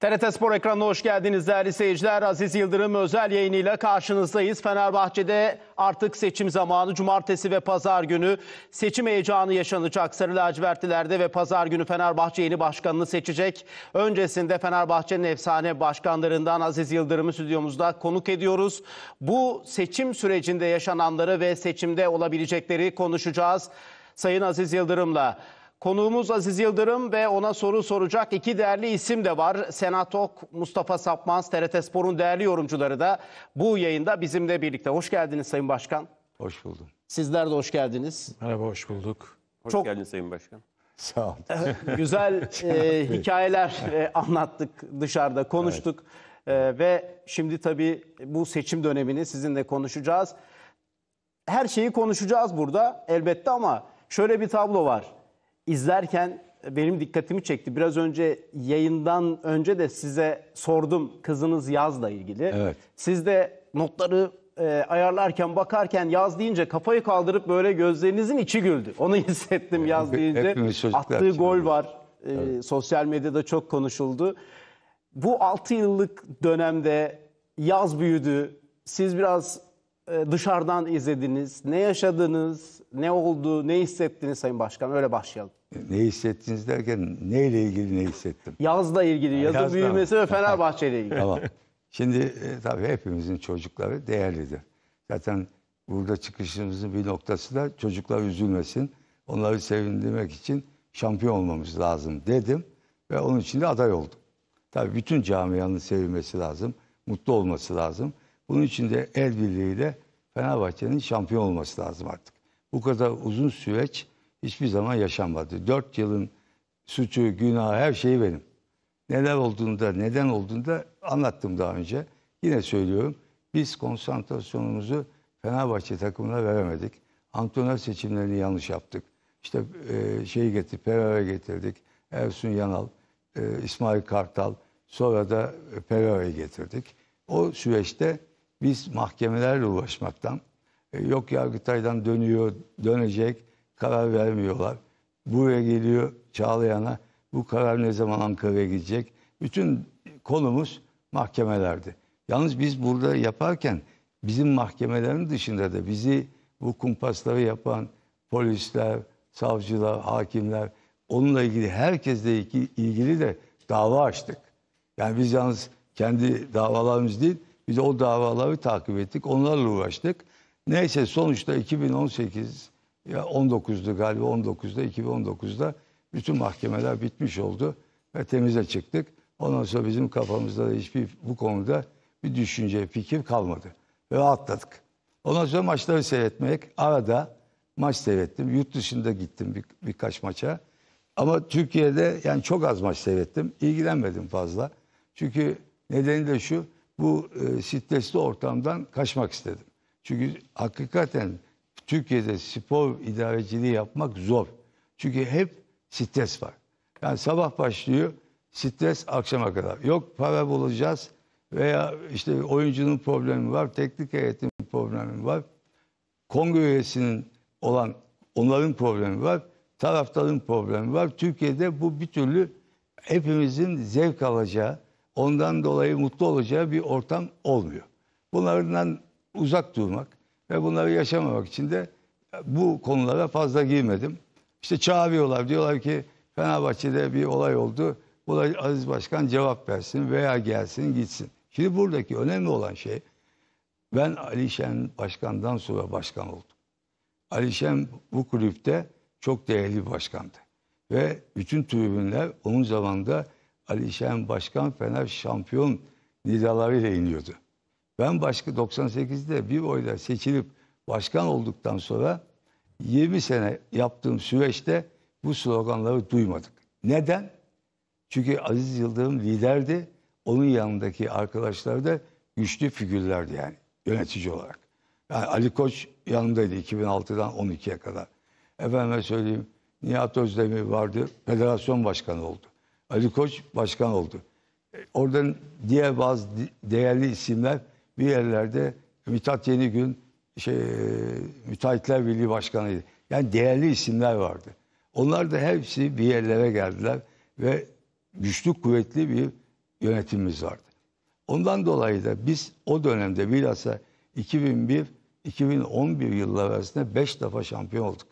TRT Spor ekranına hoş geldiniz değerli seyirciler. Aziz Yıldırım özel yayınıyla karşınızdayız. Fenerbahçe'de artık seçim zamanı cumartesi ve pazar günü seçim heyecanı yaşanacak. Sarı lacivertlilerde ve pazar günü Fenerbahçe yeni başkanını seçecek. Öncesinde Fenerbahçe'nin efsane başkanlarından Aziz Yıldırım'ı stüdyomuzda konuk ediyoruz. Bu seçim sürecinde yaşananları ve seçimde olabilecekleri konuşacağız. Sayın Aziz Yıldırım'la Konuğumuz Aziz Yıldırım ve ona soru soracak iki değerli isim de var. Senatok Mustafa Sapmaz, TRT Spor'un değerli yorumcuları da bu yayında bizimle birlikte. Hoş geldiniz Sayın Başkan. Hoş buldum. Sizler de hoş geldiniz. Merhaba, hoş bulduk. Hoş Çok... geldin Sayın Başkan. Sağ ol. Güzel e, hikayeler e, anlattık dışarıda, konuştuk. Evet. E, ve şimdi tabii bu seçim dönemini sizinle konuşacağız. Her şeyi konuşacağız burada elbette ama şöyle bir tablo var izlerken benim dikkatimi çekti. Biraz önce yayından önce de size sordum kızınız yazla ilgili. Evet. Siz de notları e, ayarlarken bakarken yaz deyince kafayı kaldırıp böyle gözlerinizin içi güldü. Onu hissettim yaz deyince. Attığı gol var. E, evet. Sosyal medyada çok konuşuldu. Bu 6 yıllık dönemde yaz büyüdü. Siz biraz e, dışarıdan izlediniz? Ne yaşadınız? Ne oldu? Ne hissettiniz Sayın Başkan? Öyle başlayalım. Ne hissettiniz derken neyle ilgili ne hissettim? Yazla ilgili, yazın Yazla büyümesi mı? ve Fenerbahçe ile ilgili. Tamam. Şimdi e, tabii hepimizin çocukları değerlidir. Zaten burada çıkışımızın bir noktası da çocuklar üzülmesin. Onları sevindirmek için şampiyon olmamız lazım dedim ve onun için de aday oldum. Tabii bütün camianın sevilmesi lazım, mutlu olması lazım. Bunun için de el birliğiyle Fenerbahçe'nin şampiyon olması lazım artık. Bu kadar uzun süreç hiçbir zaman yaşanmadı. Dört yılın suçu, günahı, her şeyi benim. Neler olduğunda, neden olduğunda anlattım daha önce. Yine söylüyorum. Biz konsantrasyonumuzu Fenerbahçe takımına veremedik. Antrenör seçimlerini yanlış yaptık. İşte e, şeyi getirdik, Pereira getirdik. Ersun Yanal, e, İsmail Kartal. Sonra da e, Pereira'yı getirdik. O süreçte biz mahkemelerle uğraşmaktan, e, yok Yargıtay'dan dönüyor, dönecek, karar vermiyorlar. Buraya geliyor Çağlayan'a, bu karar ne zaman Ankara'ya gidecek? Bütün konumuz mahkemelerdi. Yalnız biz burada yaparken bizim mahkemelerin dışında da bizi bu kumpasları yapan polisler, savcılar, hakimler, onunla ilgili herkesle ilgili de dava açtık. Yani biz yalnız kendi davalarımız değil, biz o davaları takip ettik. Onlarla uğraştık. Neyse sonuçta 2018 ya 19'du galiba 19'da 2019'da bütün mahkemeler bitmiş oldu ve temize çıktık. Ondan sonra bizim kafamızda da hiçbir bu konuda bir düşünce, fikir kalmadı. Ve atladık. Ondan sonra maçları seyretmek. Arada maç seyrettim. Yurt dışında gittim bir, birkaç maça. Ama Türkiye'de yani çok az maç seyrettim. İlgilenmedim fazla. Çünkü nedeni de şu bu e, stresli ortamdan kaçmak istedim. Çünkü hakikaten Türkiye'de spor idareciliği yapmak zor. Çünkü hep stres var. Yani sabah başlıyor, stres akşama kadar. Yok para bulacağız veya işte oyuncunun problemi var, teknik heyetin problemi var. Kongre üyesinin olan onların problemi var, taraftarın problemi var. Türkiye'de bu bir türlü hepimizin zevk alacağı, ondan dolayı mutlu olacağı bir ortam olmuyor. Bunlardan uzak durmak ve bunları yaşamamak için de bu konulara fazla girmedim. İşte çağırıyorlar diyorlar ki Fenerbahçe'de bir olay oldu. Buna Aziz Başkan cevap versin veya gelsin gitsin. Şimdi buradaki önemli olan şey ben Ali Şen başkandan sonra başkan oldum. Ali Şen bu kulüpte çok değerli bir başkandı. Ve bütün tribünler onun zamanında Ali Şen Başkan Fener şampiyon nidalarıyla iniyordu. Ben başka 98'de bir oyla seçilip başkan olduktan sonra 20 sene yaptığım süreçte bu sloganları duymadık. Neden? Çünkü Aziz Yıldırım liderdi. Onun yanındaki arkadaşlar da güçlü figürlerdi yani yönetici olarak. Yani Ali Koç yanındaydı 2006'dan 12'ye kadar. Efendime söyleyeyim Nihat Özdemir vardı. Federasyon başkanı oldu. Ali Koç başkan oldu. E, oradan diğer bazı değerli isimler bir yerlerde Mithat Yenigün şey, e, Müteahhitler Birliği Başkanı'ydı. Yani değerli isimler vardı. Onlar da hepsi bir yerlere geldiler ve güçlü kuvvetli bir yönetimimiz vardı. Ondan dolayı da biz o dönemde bilhassa 2001-2011 yılları arasında 5 defa şampiyon olduk.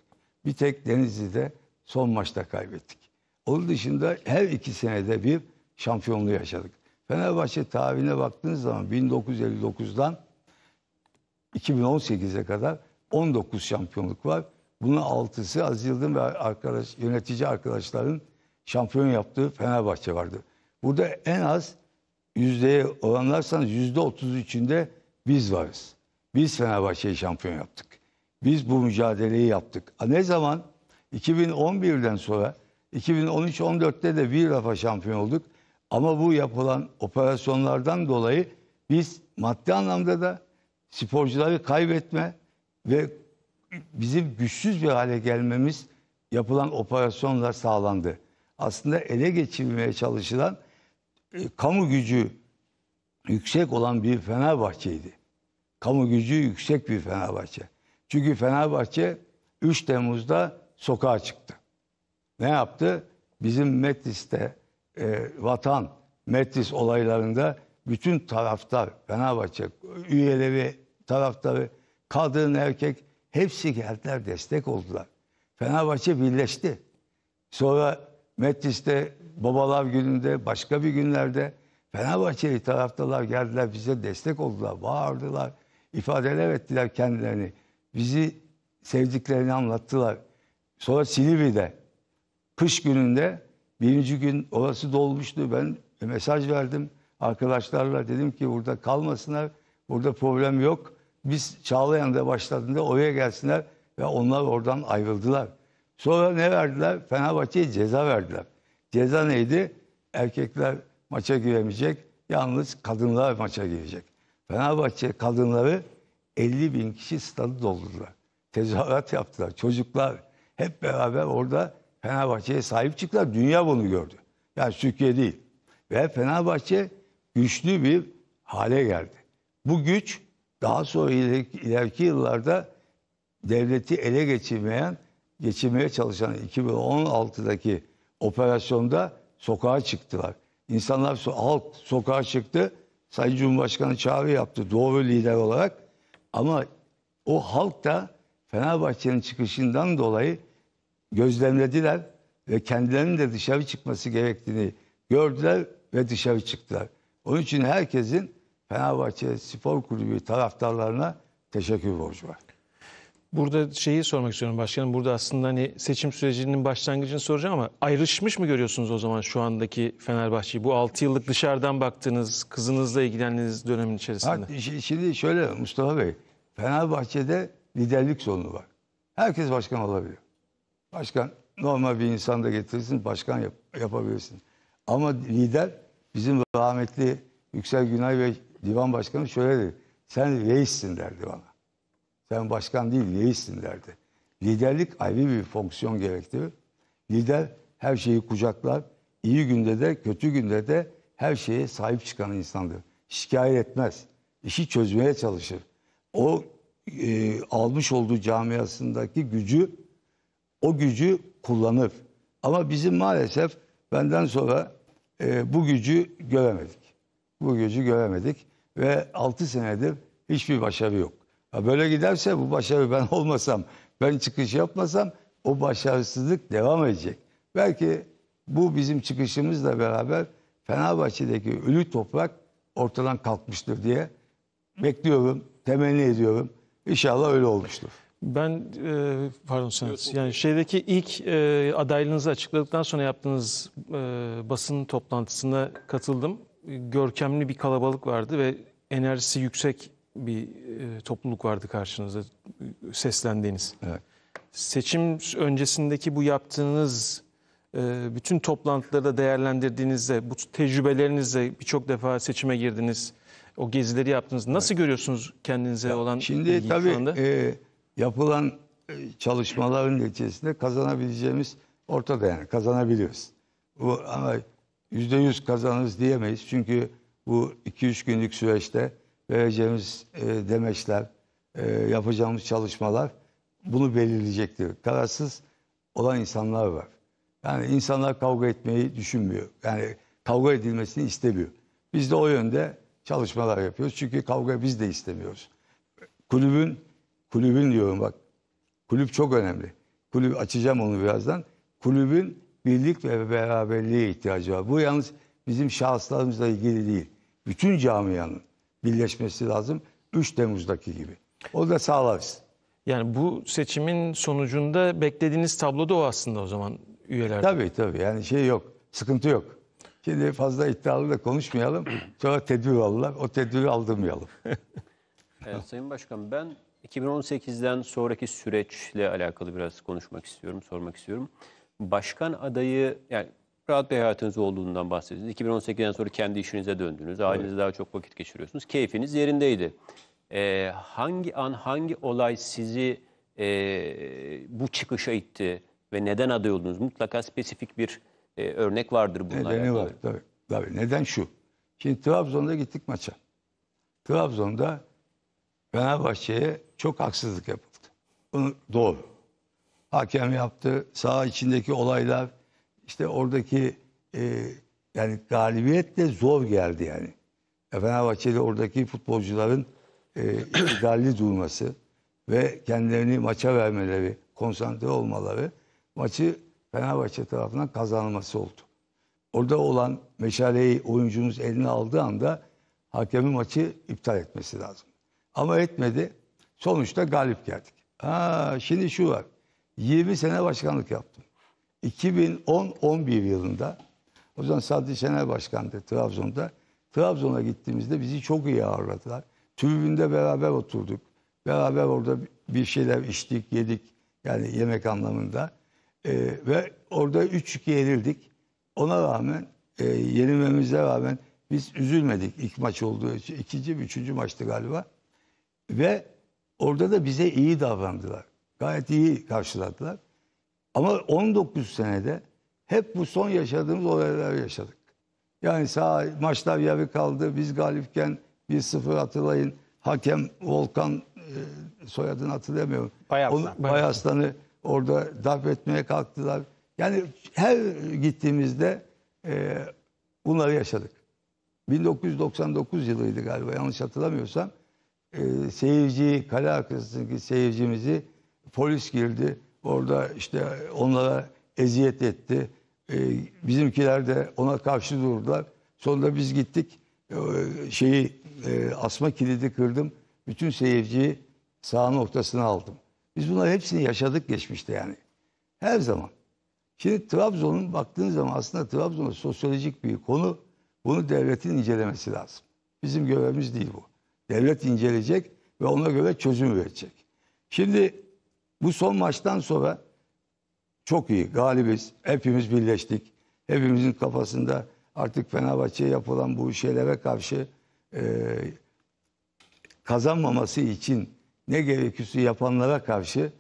Bir tek Denizli'de son maçta kaybettik. Onun dışında her iki senede bir şampiyonluğu yaşadık. Fenerbahçe tarihine baktığınız zaman 1959'dan 2018'e kadar 19 şampiyonluk var. Bunun altısı Aziz Yıldırım ve arkadaş, yönetici arkadaşların şampiyon yaptığı Fenerbahçe vardı. Burada en az yüzdeye oranlarsanız yüzde 33'ünde biz varız. Biz Fenerbahçe'yi şampiyon yaptık. Biz bu mücadeleyi yaptık. Ne zaman? 2011'den sonra 2013-14'te de bir defa şampiyon olduk. Ama bu yapılan operasyonlardan dolayı biz maddi anlamda da sporcuları kaybetme ve bizim güçsüz bir hale gelmemiz yapılan operasyonlar sağlandı. Aslında ele geçirmeye çalışılan e, kamu gücü yüksek olan bir Fenerbahçe'ydi. Kamu gücü yüksek bir Fenerbahçe. Çünkü Fenerbahçe 3 Temmuz'da sokağa çıktı ne yaptı? Bizim Metis'te e, vatan, Metis olaylarında bütün taraftar, Fenerbahçe üyeleri, taraftarı, kadın, erkek hepsi geldiler, destek oldular. Fenerbahçe birleşti. Sonra Metis'te babalar gününde, başka bir günlerde Fenerbahçe'yi taraftarlar geldiler, bize destek oldular, bağırdılar, ifadeler ettiler kendilerini. Bizi sevdiklerini anlattılar. Sonra Silivri'de kış gününde birinci gün orası dolmuştu. Ben e, mesaj verdim arkadaşlarla dedim ki burada kalmasınlar. Burada problem yok. Biz Çağlayan'da başladığında oraya gelsinler ve onlar oradan ayrıldılar. Sonra ne verdiler? Fenerbahçe'ye ceza verdiler. Ceza neydi? Erkekler maça giremeyecek. Yalnız kadınlar maça girecek. Fenerbahçe kadınları 50 bin kişi stadı doldurdular. Tezahürat yaptılar. Çocuklar hep beraber orada Fenerbahçe'ye sahip çıktılar. Dünya bunu gördü. Yani Türkiye değil. Ve Fenerbahçe güçlü bir hale geldi. Bu güç daha sonra ileriki, ileriki yıllarda devleti ele geçirmeyen, geçirmeye çalışan 2016'daki operasyonda sokağa çıktılar. İnsanlar halk sokağa çıktı. Sayın Cumhurbaşkanı çağrı yaptı doğru lider olarak. Ama o halk da Fenerbahçe'nin çıkışından dolayı gözlemlediler ve kendilerinin de dışarı çıkması gerektiğini gördüler ve dışarı çıktılar. Onun için herkesin Fenerbahçe Spor Kulübü taraftarlarına teşekkür borcu var. Burada şeyi sormak istiyorum başkanım. Burada aslında hani seçim sürecinin başlangıcını soracağım ama ayrışmış mı görüyorsunuz o zaman şu andaki Fenerbahçe'yi? Bu 6 yıllık dışarıdan baktığınız, kızınızla ilgilendiğiniz dönemin içerisinde. Ha, şimdi şöyle Mustafa Bey, Fenerbahçe'de liderlik sorunu var. Herkes başkan olabiliyor. Başkan normal bir insan da getirsin, başkan yap, yapabilirsin. Ama lider bizim rahmetli Yüksel Günay Bey divan başkanı şöyle dedi. Sen reissin derdi bana. Sen başkan değil reissin derdi. Liderlik ayrı bir fonksiyon gerektirir. Lider her şeyi kucaklar. İyi günde de kötü günde de her şeye sahip çıkan insandır. Şikayet etmez. İşi çözmeye çalışır. O e, almış olduğu camiasındaki gücü o gücü kullanır. Ama bizim maalesef benden sonra e, bu gücü göremedik. Bu gücü göremedik ve 6 senedir hiçbir başarı yok. Ya böyle giderse bu başarı ben olmasam, ben çıkış yapmasam o başarısızlık devam edecek. Belki bu bizim çıkışımızla beraber Fenerbahçe'deki ölü toprak ortadan kalkmıştır diye bekliyorum, temenni ediyorum. İnşallah öyle olmuştur. Ben e, pardon sen yani şeydeki ilk e, adaylığınızı açıkladıktan sonra yaptığınız e, basın toplantısına katıldım. Görkemli bir kalabalık vardı ve enerjisi yüksek bir e, topluluk vardı karşınızda seslendiğiniz. Evet. Seçim öncesindeki bu yaptığınız e, bütün toplantıları da değerlendirdiğinizde bu tecrübelerinizle birçok defa seçime girdiniz. O gezileri yaptınız. Nasıl evet. görüyorsunuz kendinize ya, olan Şimdi tabii e, yapılan e, çalışmaların neticesinde kazanabileceğimiz ortada yani kazanabiliyoruz. Bu, ama yüzde yüz kazanırız diyemeyiz. Çünkü bu iki üç günlük süreçte vereceğimiz e, demeçler, e, yapacağımız çalışmalar bunu belirleyecektir. Kararsız olan insanlar var. Yani insanlar kavga etmeyi düşünmüyor. Yani kavga edilmesini istemiyor. Biz de o yönde çalışmalar yapıyoruz. Çünkü kavga biz de istemiyoruz. Kulübün kulübün diyorum bak. Kulüp çok önemli. Kulüp açacağım onu birazdan. Kulübün birlik ve beraberliğe ihtiyacı var. Bu yalnız bizim şahıslarımızla ilgili değil. Bütün camianın birleşmesi lazım. 3 Temmuz'daki gibi. O da sağlarız. Yani bu seçimin sonucunda beklediğiniz tablo da o aslında o zaman üyeler. Tabii tabii yani şey yok, sıkıntı yok. Şimdi fazla iddialı da konuşmayalım. Sonra tedbir alırlar, o tedbiri aldırmayalım. evet, Sayın Başkan ben 2018'den sonraki süreçle alakalı biraz konuşmak istiyorum, sormak istiyorum. Başkan adayı, yani rahat bir hayatınız olduğundan bahsediyorsunuz. 2018'den sonra kendi işinize döndünüz, ailenize evet. daha çok vakit geçiriyorsunuz. Keyfiniz yerindeydi. Ee, hangi an, hangi olay sizi e, bu çıkışa itti ve neden aday oldunuz? Mutlaka spesifik bir e, örnek vardır bununla Nedeni var, tabii, tabii. Neden şu? Şimdi Trabzon'da gittik maça. Trabzon'da Fenerbahçe'ye çok haksızlık yapıldı. Bunu doğru. Hakem yaptı. Sağ içindeki olaylar işte oradaki e, yani galibiyet de zor geldi yani. E, Fenerbahçe'de oradaki futbolcuların e, galli durması ve kendilerini maça vermeleri, konsantre olmaları maçı Fenerbahçe tarafından kazanılması oldu. Orada olan meşaleyi oyuncumuz eline aldığı anda hakemin maçı iptal etmesi lazım. Ama etmedi. Sonuçta galip geldik. Ha, şimdi şu var. 20 sene başkanlık yaptım. 2010-11 yılında o zaman Sadri Şener Başkan'dı Trabzon'da. Trabzon'a gittiğimizde bizi çok iyi ağırladılar. Tribünde beraber oturduk. Beraber orada bir şeyler içtik, yedik. Yani yemek anlamında. Ee, ve orada 3-2 yenildik. Ona rağmen, e, yenilmemize rağmen biz üzülmedik İlk maç olduğu için. ikinci, üçüncü maçtı galiba. Ve orada da bize iyi davrandılar. Gayet iyi karşıladılar. Ama 19 senede hep bu son yaşadığımız olaylar yaşadık. Yani sağ maçlar yarı kaldı. Biz galipken 1-0 hatırlayın. Hakem Volkan e, soyadını hatırlamıyorum. Bayaslan. Bayaslan'ı orada darp etmeye kalktılar. Yani her gittiğimizde e, bunları yaşadık. 1999 yılıydı galiba yanlış hatırlamıyorsam e, seyirci, kale arkasındaki seyircimizi polis girdi. Orada işte onlara eziyet etti. E, bizimkiler de ona karşı durdular. Sonra biz gittik. E, şeyi e, asma kilidi kırdım. Bütün seyirciyi sağ noktasına aldım. Biz bunları hepsini yaşadık geçmişte yani. Her zaman. Şimdi Trabzon'un baktığınız zaman aslında Trabzon'un sosyolojik bir konu. Bunu devletin incelemesi lazım. Bizim görevimiz değil bu. Devlet inceleyecek ve ona göre çözüm verecek. Şimdi bu son maçtan sonra çok iyi galibiz. Hepimiz birleştik. Hepimizin kafasında artık Fenerbahçe'ye yapılan bu şeylere karşı e, kazanmaması için ne gerekiyorsa yapanlara karşı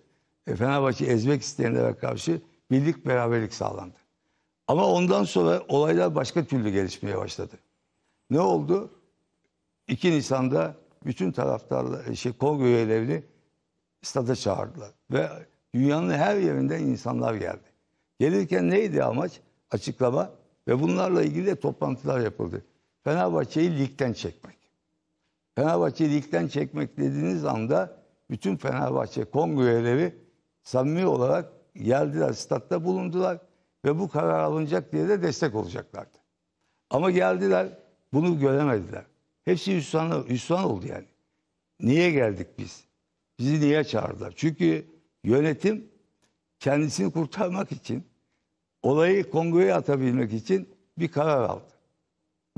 e, Fenerbahçe ezmek isteyenlere karşı birlik beraberlik sağlandı. Ama ondan sonra olaylar başka türlü gelişmeye başladı. Ne oldu? 2 Nisan'da bütün taraftarlar, şey, kongre üyelerini stada çağırdılar. Ve dünyanın her yerinden insanlar geldi. Gelirken neydi amaç? Açıklama ve bunlarla ilgili de toplantılar yapıldı. Fenerbahçe'yi ligden çekmek. Fenerbahçe'yi ligden çekmek dediğiniz anda bütün Fenerbahçe kongre üyeleri samimi olarak geldiler, statta bulundular ve bu karar alınacak diye de destek olacaklardı. Ama geldiler, bunu göremediler. Hepsi hüsran, hüsran oldu yani. Niye geldik biz? Bizi niye çağırdılar? Çünkü yönetim kendisini kurtarmak için, olayı kongreye atabilmek için bir karar aldı.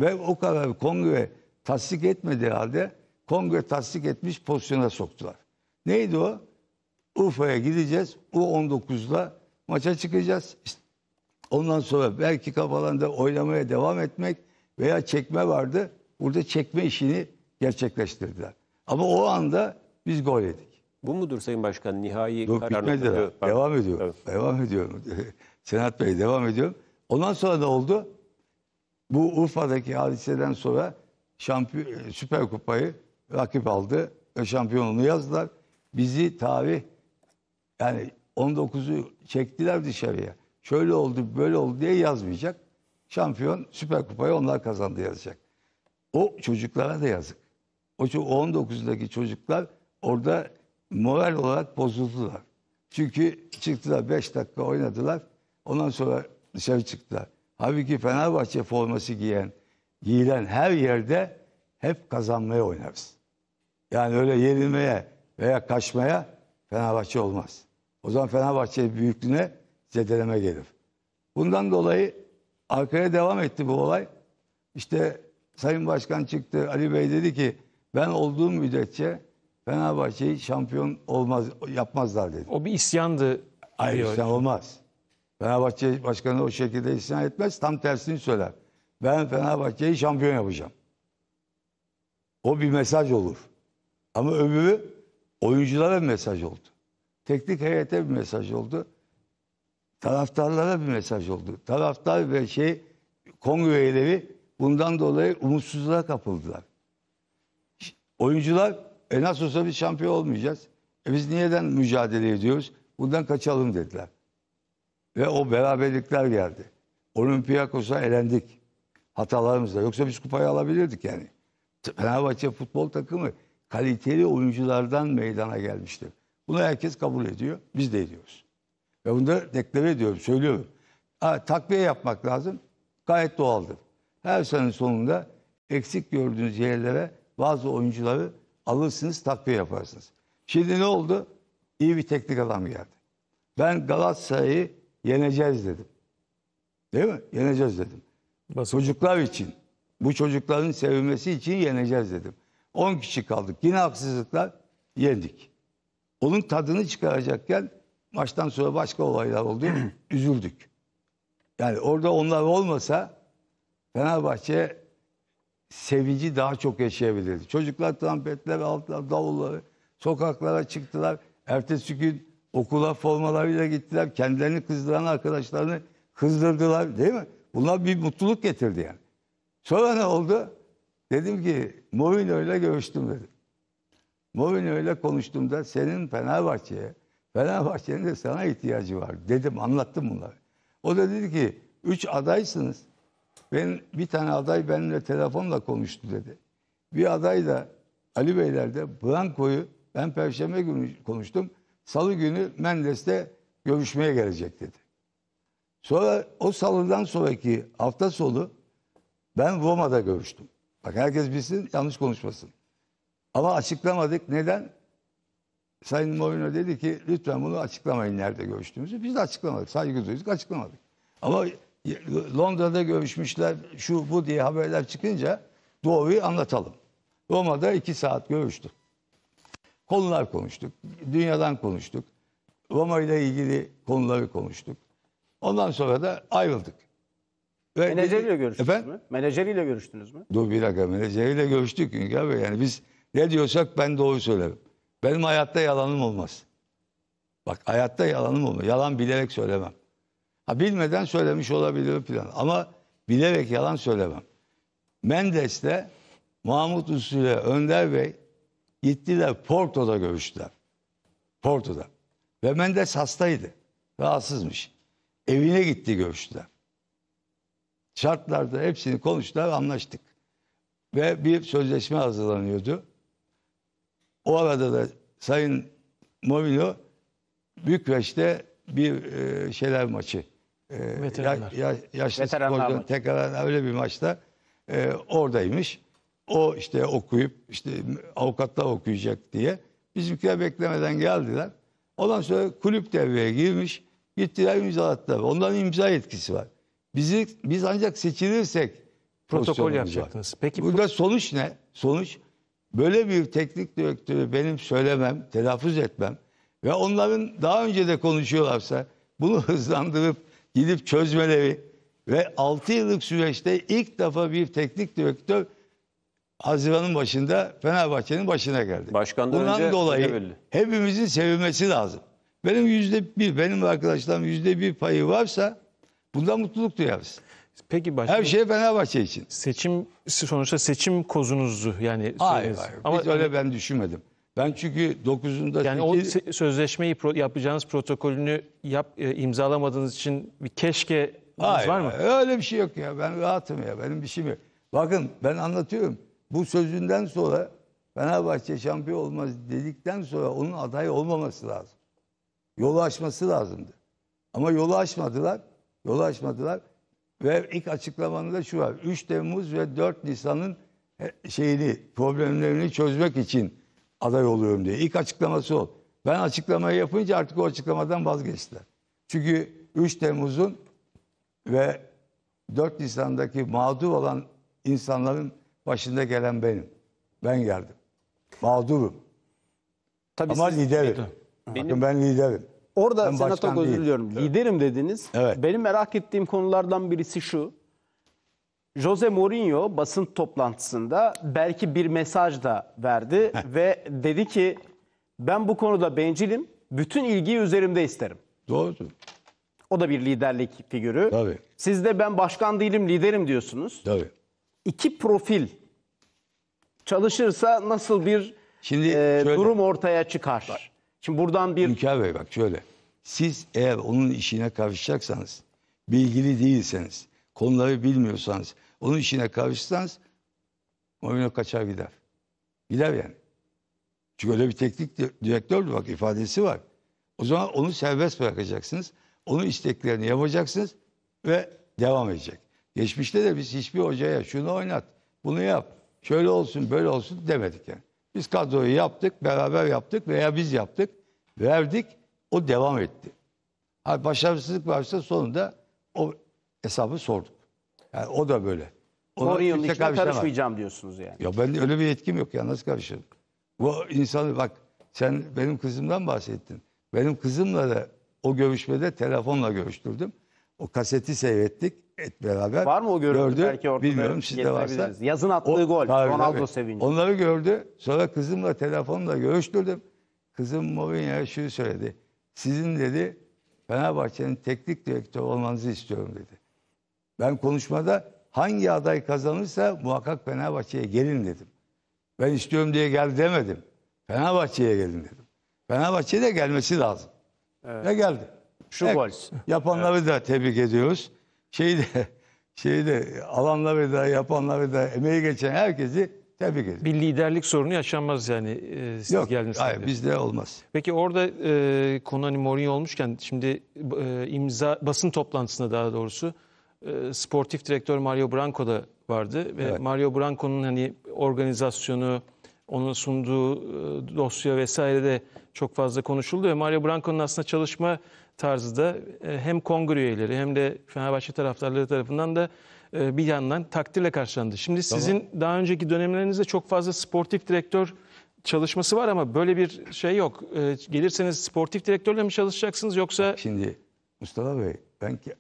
Ve o kararı kongre tasdik etmediği halde kongre tasdik etmiş pozisyona soktular. Neydi o? Urfa'ya gideceğiz. U19'da maça çıkacağız. İşte ondan sonra belki kafalarında oynamaya devam etmek veya çekme vardı burada çekme işini gerçekleştirdiler. Ama o anda biz gol yedik. Bu mudur Sayın Başkan nihai Yok, karar bitmedi. Devam ediyor. Evet. Devam ediyorum, Senat Bey devam ediyorum. Ondan sonra da oldu. Bu Urfa'daki hadiseden sonra şampiyon, Süper Kupayı rakip aldı ve şampiyonluğunu yazdılar. Bizi tarih yani 19'u çektiler dışarıya. Şöyle oldu, böyle oldu diye yazmayacak. Şampiyon Süper Kupayı onlar kazandı yazacak o çocuklara da yazık. O 19'daki çocuklar orada moral olarak bozuldular. Çünkü çıktılar 5 dakika oynadılar. Ondan sonra dışarı çıktılar. Halbuki Fenerbahçe forması giyen, giyilen her yerde hep kazanmaya oynarız. Yani öyle yenilmeye veya kaçmaya Fenerbahçe olmaz. O zaman Fenerbahçe büyüklüğüne zedeleme gelir. Bundan dolayı arkaya devam etti bu olay. İşte Sayın Başkan çıktı. Ali Bey dedi ki ben olduğum müddetçe Fenerbahçe'yi şampiyon olmaz yapmazlar dedi. O bir isyandı. Hayır isyan olmaz. Fenerbahçe Başkanı o şekilde isyan etmez. Tam tersini söyler. Ben Fenerbahçe'yi şampiyon yapacağım. O bir mesaj olur. Ama öbürü oyunculara bir mesaj oldu. Teknik heyete bir mesaj oldu. Taraftarlara bir mesaj oldu. Taraftar ve şey kongre üyeleri Bundan dolayı umutsuzluğa kapıldılar. Oyuncular e nasıl olsa biz şampiyon olmayacağız. E biz niyeden mücadele ediyoruz? Bundan kaçalım dediler. Ve o beraberlikler geldi. Olympiakos'a elendik. Hatalarımızla. Yoksa biz kupayı alabilirdik yani. Fenerbahçe futbol takımı kaliteli oyunculardan meydana gelmiştir. Bunu herkes kabul ediyor. Biz de ediyoruz. Ve bunu da deklare ediyorum, söylüyorum. Ha, takviye yapmak lazım. Gayet doğaldır her sene sonunda eksik gördüğünüz yerlere bazı oyuncuları alırsınız, takviye yaparsınız. Şimdi ne oldu? İyi bir teknik adam geldi. Ben Galatasaray'ı yeneceğiz dedim. Değil mi? Yeneceğiz dedim. Basit. Çocuklar için, bu çocukların sevilmesi için yeneceğiz dedim. 10 kişi kaldık. Yine haksızlıklar yendik. Onun tadını çıkaracakken maçtan sonra başka olaylar oldu. Üzüldük. Yani orada onlar olmasa Fenerbahçe sevinci daha çok yaşayabilirdi. Çocuklar trompetler, altlar, davulları sokaklara çıktılar. Ertesi gün okula formalarıyla gittiler. Kendilerini kızdıran arkadaşlarını kızdırdılar değil mi? Bunlar bir mutluluk getirdi yani. Sonra ne oldu? Dedim ki Mourinho ile görüştüm dedi. Mourinho ile konuştum da senin Fenerbahçe'ye, Fenerbahçe'nin de sana ihtiyacı var dedim, anlattım bunları. O da dedi ki üç adaysınız. Ben bir tane aday benimle telefonla konuştu dedi. Bir aday da Ali Beyler'de Blanco'yu ben perşembe günü konuştum. Salı günü Mendes'te görüşmeye gelecek dedi. Sonra o salıdan sonraki hafta sonu ben Roma'da görüştüm. Bak herkes bilsin yanlış konuşmasın. Ama açıklamadık. Neden? Sayın Mourinho dedi ki lütfen bunu açıklamayın nerede görüştüğümüzü. Biz de açıklamadık. Saygı duyduk açıklamadık. Ama Londra'da görüşmüşler şu bu diye haberler çıkınca Doğu'yu anlatalım. Roma'da iki saat görüştük. Konular konuştuk. Dünyadan konuştuk. Roma ile ilgili konuları konuştuk. Ondan sonra da ayrıldık. Ve menajeriyle görüştünüz efendim? mü? Menajeriyle görüştünüz mü? Dur bir dakika menajeriyle görüştük Hünkar Bey. Yani biz ne diyorsak ben doğru söylerim. Benim hayatta yalanım olmaz. Bak hayatta yalanım olmaz. Yalan bilerek söylemem. Ha, bilmeden söylemiş olabilirim plan. Ama bilerek yalan söylemem. Mendes'le Mahmut Üsü'yle Önder Bey gittiler Porto'da görüştüler. Porto'da. Ve Mendes hastaydı. Rahatsızmış. Evine gitti görüştüler. Şartlarda hepsini konuştular anlaştık. Ve bir sözleşme hazırlanıyordu. O arada da Sayın Mourinho Bükreş'te bir e, şeyler maçı ee, ya, yaşlı Veteranlar tekrar öyle bir maçta e, oradaymış. O işte okuyup işte avukatla okuyacak diye bizimkiler beklemeden geldiler. Ondan sonra kulüp devreye girmiş. Gittiler imzalattılar. Onların imza yetkisi var. Bizi, biz ancak seçilirsek protokol yapacaksınız. Peki burada sonuç ne? Sonuç böyle bir teknik direktörü benim söylemem, telaffuz etmem ve onların daha önce de konuşuyorlarsa bunu hızlandırıp gidip çözmeleri ve 6 yıllık süreçte ilk defa bir teknik direktör Haziran'ın başında Fenerbahçe'nin başına geldi. Başkandan Bundan önce dolayı hepimizin sevilmesi lazım. Benim yüzde bir, benim arkadaşlarım yüzde bir payı varsa bundan mutluluk duyarız. Peki başka... Her şey Fenerbahçe için. Seçim sonuçta seçim kozunuzdu yani. Hayır, hayır. Ama... Hiç öyle hani ben düşünmedim. Ben çünkü 9'unda... Yani o sözleşmeyi pro yapacağınız protokolünü yap, e, imzalamadığınız için bir keşke Hayır, var mı? Öyle bir şey yok ya. Ben rahatım ya. Benim bir şeyim yok. Bakın ben anlatıyorum. Bu sözünden sonra Fenerbahçe şampiyon olmaz dedikten sonra onun aday olmaması lazım. Yolu açması lazımdı. Ama yolu açmadılar. Yolu açmadılar. Ve ilk açıklamanda şu var. 3 Temmuz ve 4 Nisan'ın e, şeyini, problemlerini çözmek için aday oluyorum diye. İlk açıklaması o. Ben açıklamayı yapınca artık o açıklamadan vazgeçtiler. Çünkü 3 Temmuz'un ve 4 Nisan'daki mağdur olan insanların başında gelen benim. Ben geldim. Mağdurum. Tabii Ama siz, liderim. Benim, Bakın ben liderim. Orada ben Senato özür diliyorum. Liderim dediniz. Evet. Benim merak ettiğim konulardan birisi şu. Jose Mourinho basın toplantısında belki bir mesaj da verdi Heh. ve dedi ki ben bu konuda bencilim. Bütün ilgiyi üzerimde isterim. Doğru. O da bir liderlik figürü. Tabii. Siz de ben başkan değilim liderim diyorsunuz. Tabii. İki profil çalışırsa nasıl bir Şimdi e, şöyle, durum ortaya çıkar? Bak, Şimdi buradan bir... Hünkar Bey bak şöyle. Siz eğer onun işine karışacaksanız, bilgili değilseniz, konuları bilmiyorsanız, onun işine kavuşsanız Mourinho kaçar gider. Gider yani. Çünkü öyle bir teknik direktördü bak ifadesi var. O zaman onu serbest bırakacaksınız. Onun isteklerini yapacaksınız ve devam edecek. Geçmişte de biz hiçbir hocaya şunu oynat, bunu yap, şöyle olsun, böyle olsun demedik yani. Biz kadroyu yaptık, beraber yaptık veya biz yaptık, verdik, o devam etti. başarısızlık varsa sonunda o hesabı sorduk. Yani o da böyle. Onun yılın içine karışmayacağım diyorsunuz yani. Ya ben öyle bir yetkim yok ya nasıl karışırım? Bu insanı bak sen benim kızımdan bahsettin. Benim kızımla da o görüşmede telefonla görüştürdüm. O kaseti seyrettik et beraber. Var mı o görüntü? Gördü. Belki ortada Bilmiyorum sizde varsa. Yazın attığı o, gol. Tabii, Ronaldo tabii. sevinci. Onları gördü. Sonra kızımla telefonla görüştürdüm. Kızım Mourinho'ya şunu söyledi. Sizin dedi Fenerbahçe'nin teknik direktörü olmanızı istiyorum dedi. Ben konuşmada hangi aday kazanırsa muhakkak Fenerbahçe'ye gelin dedim. Ben istiyorum diye gel demedim. Fenerbahçe'ye gelin dedim. Fenerbahçe'ye de gelmesi lazım. Evet. Ve geldi. Şu e, vals. Yapanları evet. da tebrik ediyoruz. Şeyi de, şeyi de alanları da yapanları da emeği geçen herkesi tebrik ediyoruz. Bir liderlik sorunu yaşanmaz yani e, siz Yok, gelmişsiniz. Hayır bizde olmaz. Peki orada e, konu hani Mourinho olmuşken şimdi e, imza basın toplantısında daha doğrusu e, sportif direktör Mario Branco da vardı ve evet. Mario Branco'nun hani organizasyonu, onun sunduğu e, dosya vesaire de çok fazla konuşuldu ve Mario Branco'nun aslında çalışma tarzı da e, hem kongre üyeleri hem de Fenerbahçe taraftarları tarafından da e, bir yandan takdirle karşılandı. Şimdi tamam. sizin daha önceki dönemlerinizde çok fazla sportif direktör çalışması var ama böyle bir şey yok. E, gelirseniz sportif direktörle mi çalışacaksınız yoksa... şimdi Mustafa Bey ben ki.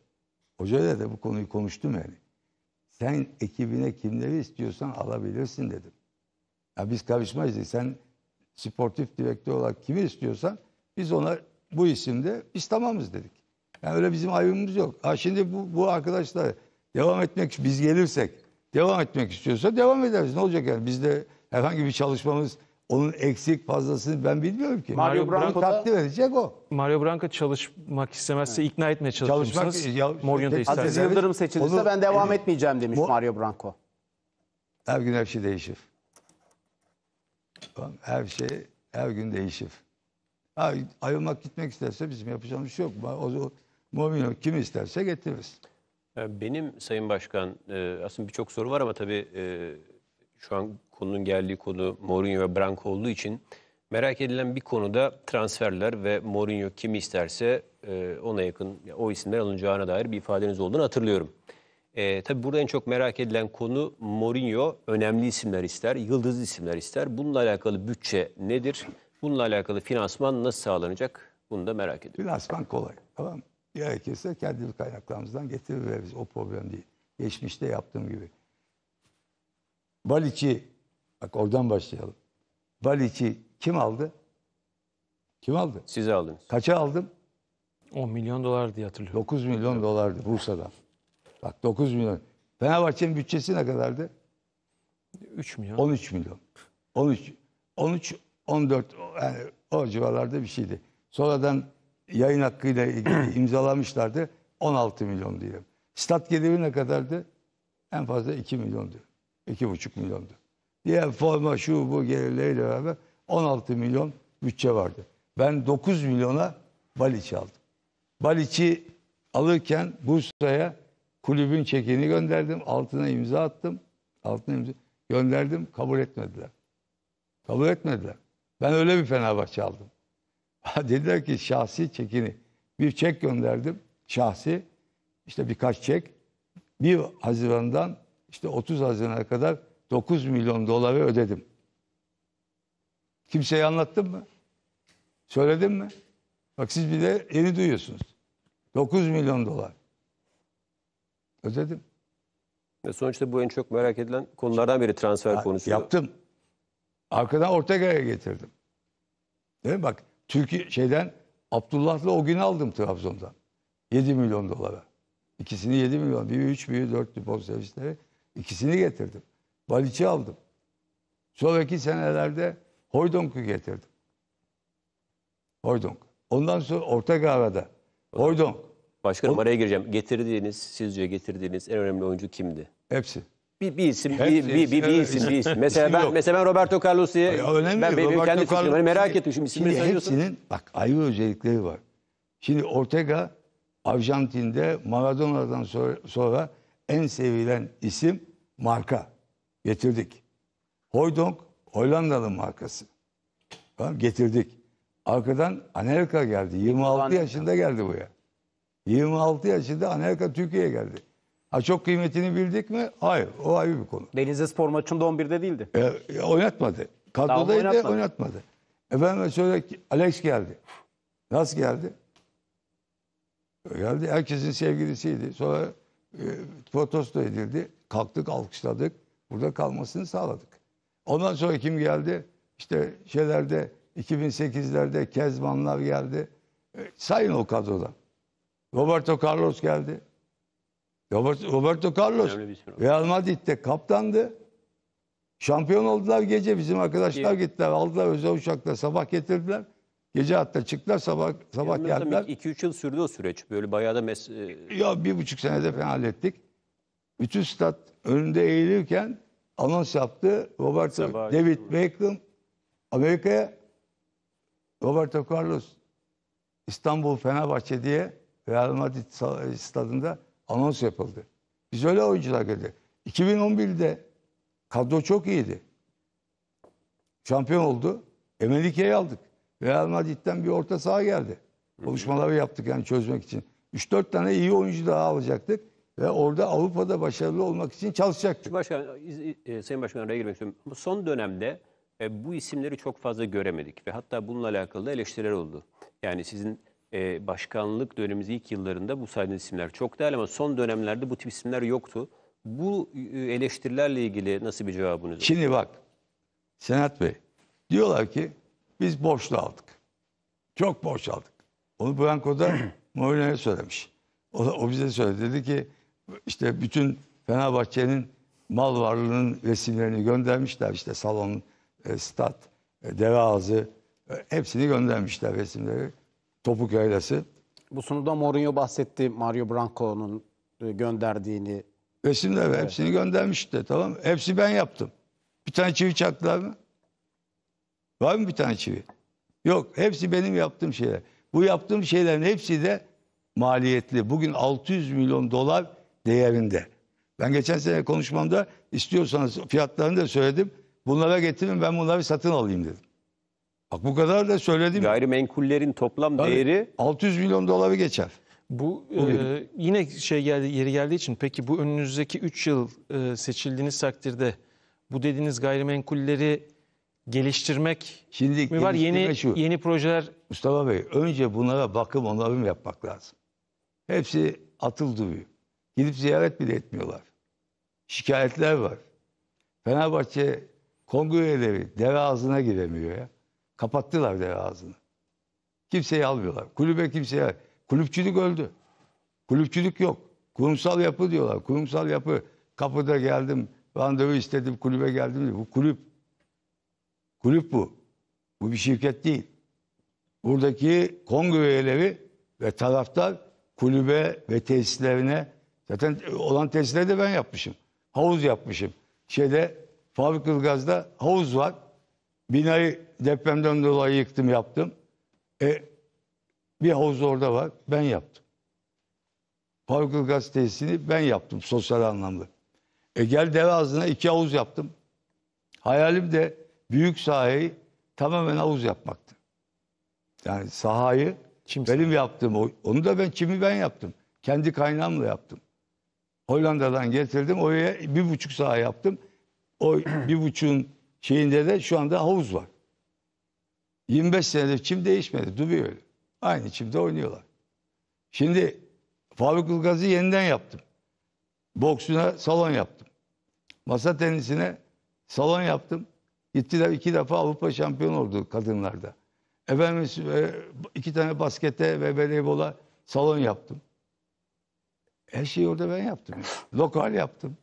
Hocayla da bu konuyu konuştum yani. Sen ekibine kimleri istiyorsan alabilirsin dedim. Ya biz karışmayız. Sen sportif direktör olarak kimi istiyorsan biz ona bu isimde biz tamamız dedik. Yani öyle bizim ayrımımız yok. Ha şimdi bu, bu arkadaşlar devam etmek biz gelirsek devam etmek istiyorsa devam ederiz. Ne olacak yani bizde herhangi bir çalışmamız onun eksik fazlasını ben bilmiyorum ki. Mario Branco da- takdir edecek o. Mario Branco çalışmak istemezse ikna etmeye çalışırsanız Çalışmak- ya- Aziz Yıldırım seçilirse Onu- ben devam etmeyeceğim demiş Bu- Mario Branco. Her gün her şey değişir. Her şey her gün değişir. Ha, ayrılmak gitmek isterse bizim yapacağımız bir şey yok. O, o Mourinho kim isterse getiririz. Benim Sayın Başkan, e, aslında birçok soru var ama tabii e, şu an konunun geldiği konu Mourinho ve Branko olduğu için merak edilen bir konuda transferler ve Mourinho kimi isterse e, ona yakın o isimler alınacağına dair bir ifadeniz olduğunu hatırlıyorum. E, tabii burada en çok merak edilen konu Mourinho önemli isimler ister, yıldız isimler ister. Bununla alakalı bütçe nedir? Bununla alakalı finansman nasıl sağlanacak? Bunu da merak ediyorum. Finansman kolay. Tamam. Gerekirse kendi kaynaklarımızdan getirir veririz. O problem değil. Geçmişte yaptığım gibi. Baliç'i, bak oradan başlayalım. Baliç'i kim aldı? Kim aldı? Siz aldınız. Kaça aldım? 10 milyon dolar diye hatırlıyorum. 9 milyon dolardı Bursa'dan. Bak 9 milyon. Fenerbahçe'nin bütçesi ne kadardı? 3 milyon. 13 milyon. 13, 13, 14 yani o civarlarda bir şeydi. Sonradan yayın hakkıyla ilgili imzalamışlardı. 16 milyon diyelim. Stat geliri ne kadardı? En fazla 2 milyon diyor iki buçuk milyondu. Diğer forma şu bu gelirleriyle beraber 16 milyon bütçe vardı. Ben 9 milyona Baliç aldım. Baliç'i alırken Bursa'ya kulübün çekini gönderdim. Altına imza attım. Altına imza gönderdim. Kabul etmediler. Kabul etmediler. Ben öyle bir Fenerbahçe aldım. Dediler ki şahsi çekini. Bir çek gönderdim. Şahsi. işte birkaç çek. 1 Haziran'dan işte 30 Haziran'a kadar 9 milyon doları ödedim. Kimseye anlattım mı? Söyledim mi? Bak siz bir de yeni duyuyorsunuz. 9 milyon dolar. Ödedim. Ve sonuçta bu en çok merak edilen konulardan biri transfer ha, konusu. Yaptım. Arkadan Ortega'ya getirdim. Değil mi? Bak Türkiye şeyden Abdullah'la o gün aldım Trabzon'dan. 7 milyon dolara. İkisini 7 milyon. Biri 3, biri 4 depozit servisleri. İkisini getirdim. Baliç'i aldım. Sonraki senelerde Hoydonk'u getirdim. Hoydonk. Ondan sonra Orta Gava'da. Hoydonk. Başkanım o... araya gireceğim. Getirdiğiniz, sizce getirdiğiniz en önemli oyuncu kimdi? Hepsi. Bir, bir isim, Hepsi, bir, bir, bir, bir isim, bir isim. Mesela ben, mesela ben Roberto Carlos diye, önemli, ben benim Roberto kendi Carlos, Hani merak ettim şimdi şimdi hepsinin bak ayrı özellikleri var. Şimdi Ortega Arjantin'de Maradona'dan sonra, sonra en sevilen isim marka. Getirdik. Hoydonk Hollandalı markası. Tamam, getirdik. Arkadan Anelka geldi. 26 yaşında geldi bu ya. 26 yaşında Anelka Türkiye'ye geldi. Ha çok kıymetini bildik mi? Hayır. O ayrı bir konu. Denizli spor maçında 11'de değildi. E, e oynatmadı. Kadrodaydı oynatmadı. oynatmadı. Efendim şöyle Alex geldi. Nasıl geldi? Geldi. Herkesin sevgilisiydi. Sonra e, protesto edildi. Kalktık, alkışladık. Burada kalmasını sağladık. Ondan sonra kim geldi? İşte şeylerde 2008'lerde Kezbanlar geldi. E, sayın o kadrodan. Roberto Carlos geldi. Roberto Carlos Real Madrid'de kaptandı. Şampiyon oldular gece bizim arkadaşlar gittiler. Aldılar özel uçakla sabah getirdiler. Gece hatta çıktılar sabah sabah geldiler. 2-3 yıl sürdü o süreç. Böyle bayağı da mes e, Ya bir buçuk senede falan hallettik. Bütün stat önünde eğilirken anons yaptı. Roberto Sabah David Beckham Amerika'ya Roberto Carlos İstanbul Fenerbahçe diye Real Madrid stadında anons yapıldı. Biz öyle oyuncular geldi. 2011'de kadro çok iyiydi. Şampiyon oldu. Emelike'yi aldık. Real Madrid'den bir orta saha geldi. Konuşmaları yaptık yani çözmek için. 3-4 tane iyi oyuncu daha alacaktık ve orada Avrupa'da başarılı olmak için çalışacaktık. Başkan, e, Sayın Başkan girmek istiyorum. Son dönemde e, bu isimleri çok fazla göremedik ve hatta bununla alakalı da eleştiriler oldu. Yani sizin e, başkanlık dönemimiz ilk yıllarında bu saydığınız isimler çok değerli ama son dönemlerde bu tip isimler yoktu. Bu e, eleştirilerle ilgili nasıl bir cevabınız var? Şimdi bak Senat Bey diyorlar ki biz borçlu aldık, Çok borç aldık. Onu Branko da Mourinho'ya söylemiş. O, o bize söyledi. Dedi ki işte bütün Fenerbahçe'nin mal varlığının resimlerini göndermişler. İşte salon, e, stat, e, deve ağzı e, hepsini göndermişler resimleri. Topuk yaylası. Bu sunuda Mourinho bahsetti Mario Branco'nun e, gönderdiğini. Resimler evet. hepsini göndermişti tamam Hepsi ben yaptım. Bir tane çivi çaktılar mı? Var mı bir tane çivi? Yok. Hepsi benim yaptığım şeyler. Bu yaptığım şeylerin hepsi de maliyetli. Bugün 600 milyon dolar değerinde. Ben geçen sene konuşmamda istiyorsanız fiyatlarını da söyledim. Bunlara getirin ben bunları satın alayım dedim. Bak bu kadar da söyledim. Gayrimenkullerin toplam Tabii, değeri 600 milyon doları geçer. Bu e, yine şey geldi yeri geldiği için peki bu önünüzdeki 3 yıl e, seçildiğiniz takdirde bu dediğiniz gayrimenkulleri geliştirmek Şimdi mi var? Yeni şu. yeni projeler Mustafa Bey önce bunlara bakım onarım yapmak lazım. Hepsi atıl duruyor. Gidip ziyaret bile etmiyorlar. Şikayetler var. Fenerbahçe kongre üyeleri dere ağzına giremiyor ya. Kapattılar dere ağzını. Kimseyi almıyorlar. Kulübe kimseye al- Kulüpçülük öldü. Kulüpçülük yok. Kurumsal yapı diyorlar. Kurumsal yapı. Kapıda geldim, randevu istedim, kulübe geldim. diyor. Bu kulüp Kulüp bu. Bu bir şirket değil. Buradaki kongre üyeleri ve taraftar kulübe ve tesislerine zaten olan tesisleri de ben yapmışım. Havuz yapmışım. Şeyde Gazda havuz var. Binayı depremden dolayı yıktım yaptım. E, bir havuz orada var. Ben yaptım. Gaz tesisini ben yaptım sosyal anlamda. E gel deve ağzına iki havuz yaptım. Hayalim de büyük sahayı tamamen havuz yapmaktı. Yani sahayı Kimse. benim yaptığım, onu da ben kimi ben yaptım. Kendi kaynağımla yaptım. Hollanda'dan getirdim. Oraya bir buçuk saha yaptım. O bir buçuğun şeyinde de şu anda havuz var. 25 senedir çim değişmedi. Dubi öyle. Aynı çimde oynuyorlar. Şimdi Faruk gazı yeniden yaptım. Boksuna salon yaptım. Masa tenisine salon yaptım. Gittiler iki defa Avrupa şampiyon oldu kadınlarda. Efendim e, iki tane baskete ve voleybola salon yaptım. Her şeyi orada ben yaptım. Lokal yaptım.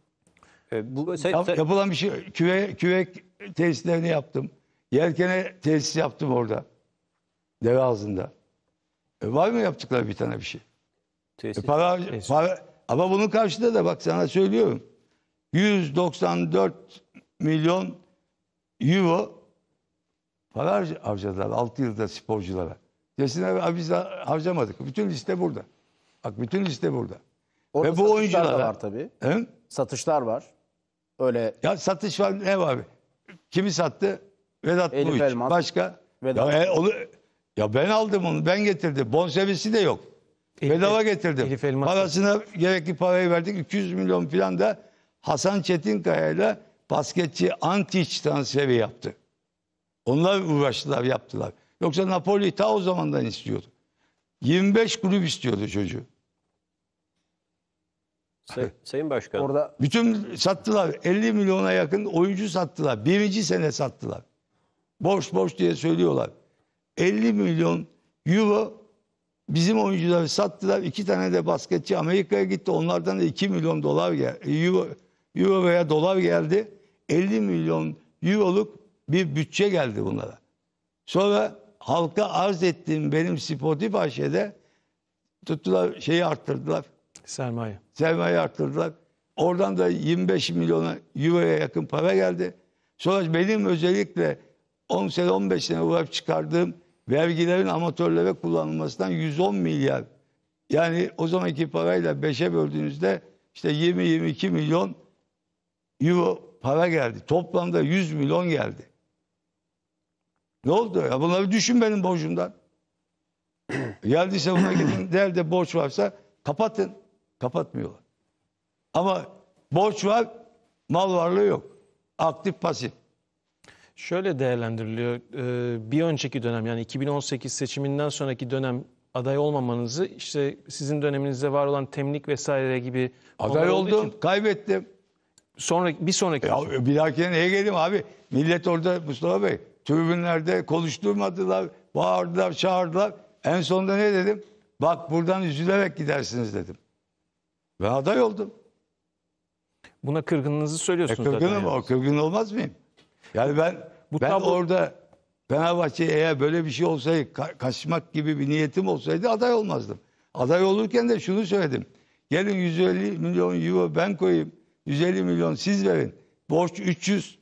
E, bu, sen, Yap, yapılan bir şey, küve, küve tesislerini yaptım. Yelkene tesis yaptım orada. Deve ağzında. E, var mı yaptıkları bir tane bir şey? Tesis, e, para, tesis. para, ama bunun karşılığında da bak sana söylüyorum. 194 milyon euro para harcadılar 6 yılda sporculara. Desinler biz harcamadık. Bütün liste burada. Bak bütün liste burada. Orada Ve bu oyuncular var tabii. He? Satışlar var. Öyle. Ya satış var ne var abi? Kimi sattı? Vedat Elif Muhiç. Elmas. Başka? Vedat. Ya, e, onu, ya ben aldım onu. Ben getirdim. Bonservisi de yok. Elif, Bedava getirdim. Elif Elmas. Parasına gerekli parayı verdik. 200 milyon falan da Hasan Çetinkaya ile basketçi Antic transferi yaptı. Onlar uğraştılar, yaptılar. Yoksa Napoli ta o zamandan istiyordu. 25 kulüp istiyordu çocuğu. Say, Sayın Başkan. Orada bütün sattılar. 50 milyona yakın oyuncu sattılar. Birinci sene sattılar. Boş boş diye söylüyorlar. 50 milyon euro bizim oyuncuları sattılar. İki tane de basketçi Amerika'ya gitti. Onlardan da 2 milyon dolar gel euro, euro veya dolar geldi. 50 milyon euroluk bir bütçe geldi bunlara. Sonra halka arz ettiğim benim sportif aşede tuttular şeyi arttırdılar. Sermaye. Sermaye arttırdılar. Oradan da 25 milyona euroya yakın para geldi. Sonra benim özellikle 10 sene 15 sene uğraşıp çıkardığım vergilerin amatörlere kullanılmasından 110 milyar. Yani o zamanki parayla 5'e böldüğünüzde işte 20-22 milyon euro para geldi. Toplamda 100 milyon geldi. Ne oldu ya? Bunları düşün benim borcumdan. Geldiyse buna gidin. Nerede borç varsa kapatın. Kapatmıyorlar. Ama borç var, mal varlığı yok. Aktif pasif. Şöyle değerlendiriliyor. Ee, bir önceki dönem yani 2018 seçiminden sonraki dönem aday olmamanızı işte sizin döneminizde var olan temlik vesaire gibi aday oldum, için... kaybettim. Sonra bir sonraki. Ya, bir dahakine neye geleyim abi? Millet orada Mustafa Bey tribünlerde konuşturmadılar, bağırdılar, çağırdılar. En sonunda ne dedim? Bak buradan üzülerek gidersiniz dedim. Ve aday oldum. Buna kırgınlığınızı söylüyorsunuz. E, kırgınım, o kırgın olmaz mıyım? Yani ben bu ben tablo... orada Fenerbahçe eğer böyle bir şey olsaydı, ka- kaçmak gibi bir niyetim olsaydı aday olmazdım. Aday olurken de şunu söyledim. Gelin 150 milyon euro ben koyayım. 150 milyon siz verin. Borç 300.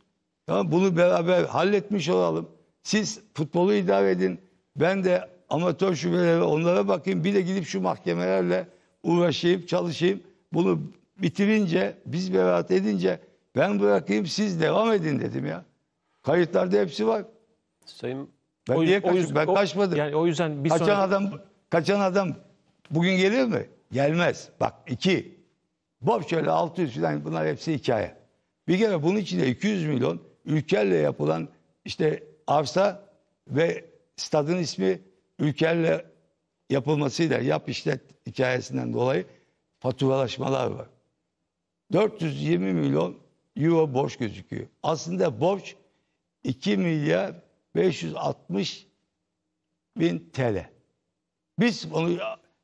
Tamam bunu beraber halletmiş olalım. Siz futbolu idare edin. Ben de amatör şubelere onlara bakayım. Bir de gidip şu mahkemelerle uğraşayım, çalışayım. Bunu bitirince, biz beraat edince ben bırakayım siz devam edin dedim ya. Kayıtlarda hepsi var. Sayın ben o, niye o, yüzden, Ben o, kaçmadım. Yani o yüzden bir kaçan sonra... adam kaçan adam bugün gelir mi? Gelmez. Bak iki Bobşöyle 600 falan bunlar hepsi hikaye. Bir kere bunun içinde 200 milyon ülkeyle yapılan işte arsa ve stadın ismi ülkeyle yapılmasıyla yap işlet hikayesinden dolayı faturalaşmalar var. 420 milyon euro borç gözüküyor. Aslında borç 2 milyar 560 bin TL. Biz onu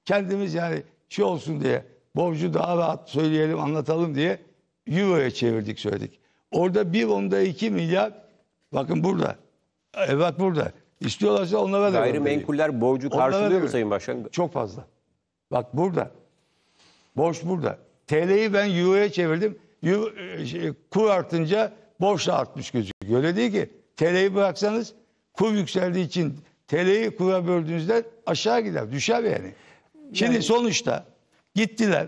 kendimiz yani şey olsun diye borcu daha rahat söyleyelim anlatalım diye euroya çevirdik söyledik. Orada bir onda iki milyar bakın burada evrak burada. İstiyorlarsa onlara da Gayrimenkuller borcu karşılıyor mu Sayın Başkan? Çok fazla. Bak burada. Borç burada. TL'yi ben euroya çevirdim. Euro, e, şey, kur artınca borç da artmış gözüküyor. Öyle değil ki. TL'yi bıraksanız kur yükseldiği için TL'yi kura böldüğünüzde aşağı gider. Düşer yani. Şimdi yani... sonuçta Gittiler.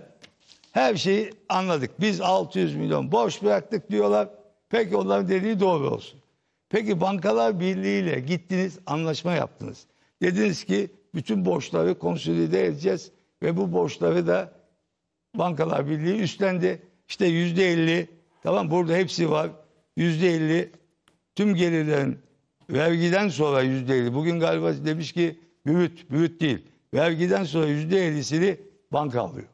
Her şeyi anladık. Biz 600 milyon borç bıraktık diyorlar. Peki onların dediği doğru olsun. Peki Bankalar Birliği ile gittiniz anlaşma yaptınız. Dediniz ki bütün borçları konsolide edeceğiz ve bu borçları da Bankalar Birliği üstlendi. İşte yüzde elli tamam burada hepsi var. Yüzde elli tüm gelirlerin vergiden sonra yüzde elli. Bugün galiba demiş ki bürüt, bürüt değil. Vergiden sonra yüzde ellisini banka alıyor.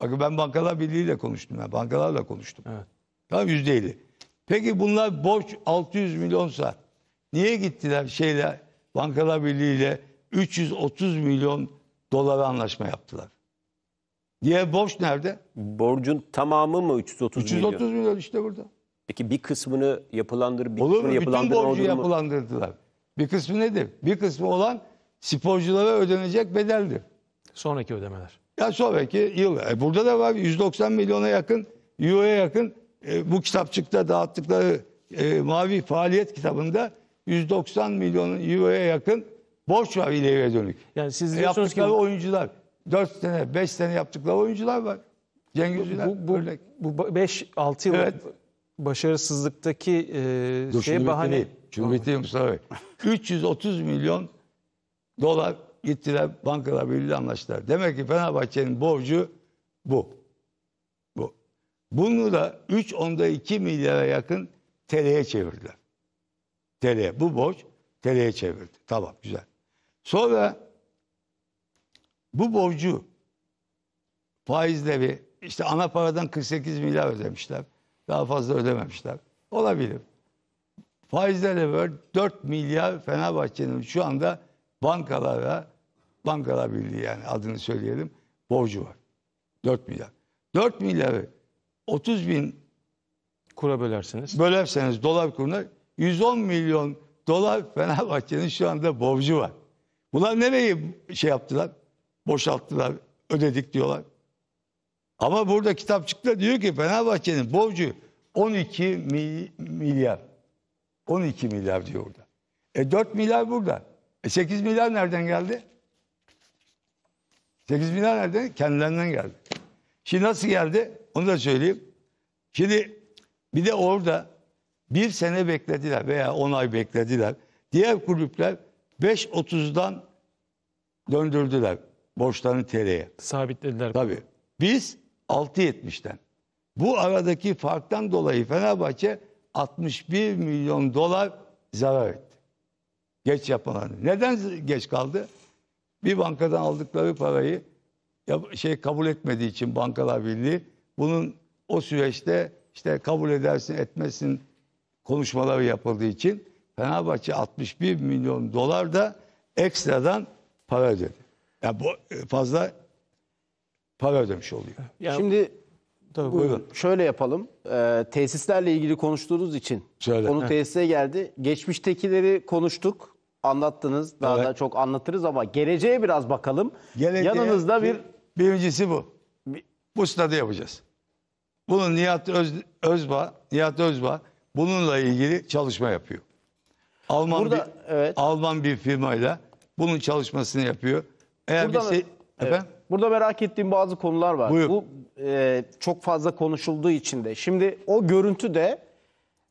Bakın ben Bankalar Birliği'yle konuştum. ben, bankalarla konuştum. Evet. Tamam yüzde elli. Peki bunlar borç 600 milyonsa niye gittiler şeyle Bankalar Birliği ile 330 milyon dolara anlaşma yaptılar? Diye borç nerede? Borcun tamamı mı 330, milyon? 330 milyon işte burada. Peki bir kısmını yapılandırıp bir Olur mu? Bütün borcu yapılandırdılar. Bir kısmı nedir? Bir kısmı olan sporculara ödenecek bedeldir. Sonraki ödemeler. Ya sonraki yıl. E burada da var 190 milyona yakın, euroya yakın e, bu kitapçıkta dağıttıkları e, Mavi Faaliyet kitabında 190 milyon euroya yakın borç var ileriye dönük. Yani siz e, yaptıkları ki... oyuncular 4 sene 5 sene yaptıkları oyuncular var. Cengiz bu, bu, örnek. Bu 5-6 yıl evet. başarısızlıktaki e, Dur, bahane. Cumhuriyeti Mustafa Bey. 330 milyon dolar gittiler bankalar birliğiyle anlaştılar. Demek ki Fenerbahçe'nin borcu bu. Bu. Bunu da 3 onda 2 milyara yakın TL'ye çevirdiler. TL. Bu borç TL'ye çevirdi. Tamam güzel. Sonra bu borcu faizleri işte ana paradan 48 milyar ödemişler. Daha fazla ödememişler. Olabilir. Faizlerle böyle 4 milyar Fenerbahçe'nin şu anda bankalara, bankalar birliği yani adını söyleyelim, borcu var. 4 milyar. 4 milyarı 30 bin kura bölersiniz Bölerseniz dolar kuruna 110 milyon dolar Fenerbahçe'nin şu anda borcu var. Bunlar nereyi şey yaptılar? Boşalttılar, ödedik diyorlar. Ama burada kitap çıktı diyor ki Fenerbahçe'nin borcu 12 milyar. 12 milyar diyor orada. E 4 milyar burada. E 8 milyar nereden geldi? 8 milyar nereden? Kendilerinden geldi. Şimdi nasıl geldi? Onu da söyleyeyim. Şimdi bir de orada bir sene beklediler veya 10 ay beklediler. Diğer kulüpler 5.30'dan döndürdüler borçlarını TL'ye. Sabitlediler. Tabii. Biz 6.70'ten. Bu aradaki farktan dolayı Fenerbahçe 61 milyon dolar zarar etti. Geç yapılan. Neden geç kaldı? Bir bankadan aldıkları parayı şey kabul etmediği için Bankalar Birliği bunun o süreçte işte kabul edersin etmesin konuşmaları yapıldığı için Fenerbahçe 61 milyon dolar da ekstradan para ödedi. Yani bu e, fazla para ödemiş oluyor. Yani, Şimdi tabii, buyurun. buyurun. şöyle yapalım. Ee, tesislerle ilgili konuştuğunuz için Söyle. konu tesise geldi. Geçmiştekileri konuştuk anlattınız. Daha Evet. da çok anlatırız ama geleceğe biraz bakalım. Geleceğe- Yanınızda bir Birincisi bu. Bu stadı yapacağız. Bunun Nihat Öz, Özba, Nihat Özba bununla ilgili çalışma yapıyor. Alman Burada, bir evet. Alman bir firmayla bunun çalışmasını yapıyor. Eğer bir Burada- şey- se- efendim Burada merak ettiğim bazı konular var. Buyur. Bu e, çok fazla konuşulduğu için de. Şimdi o görüntü de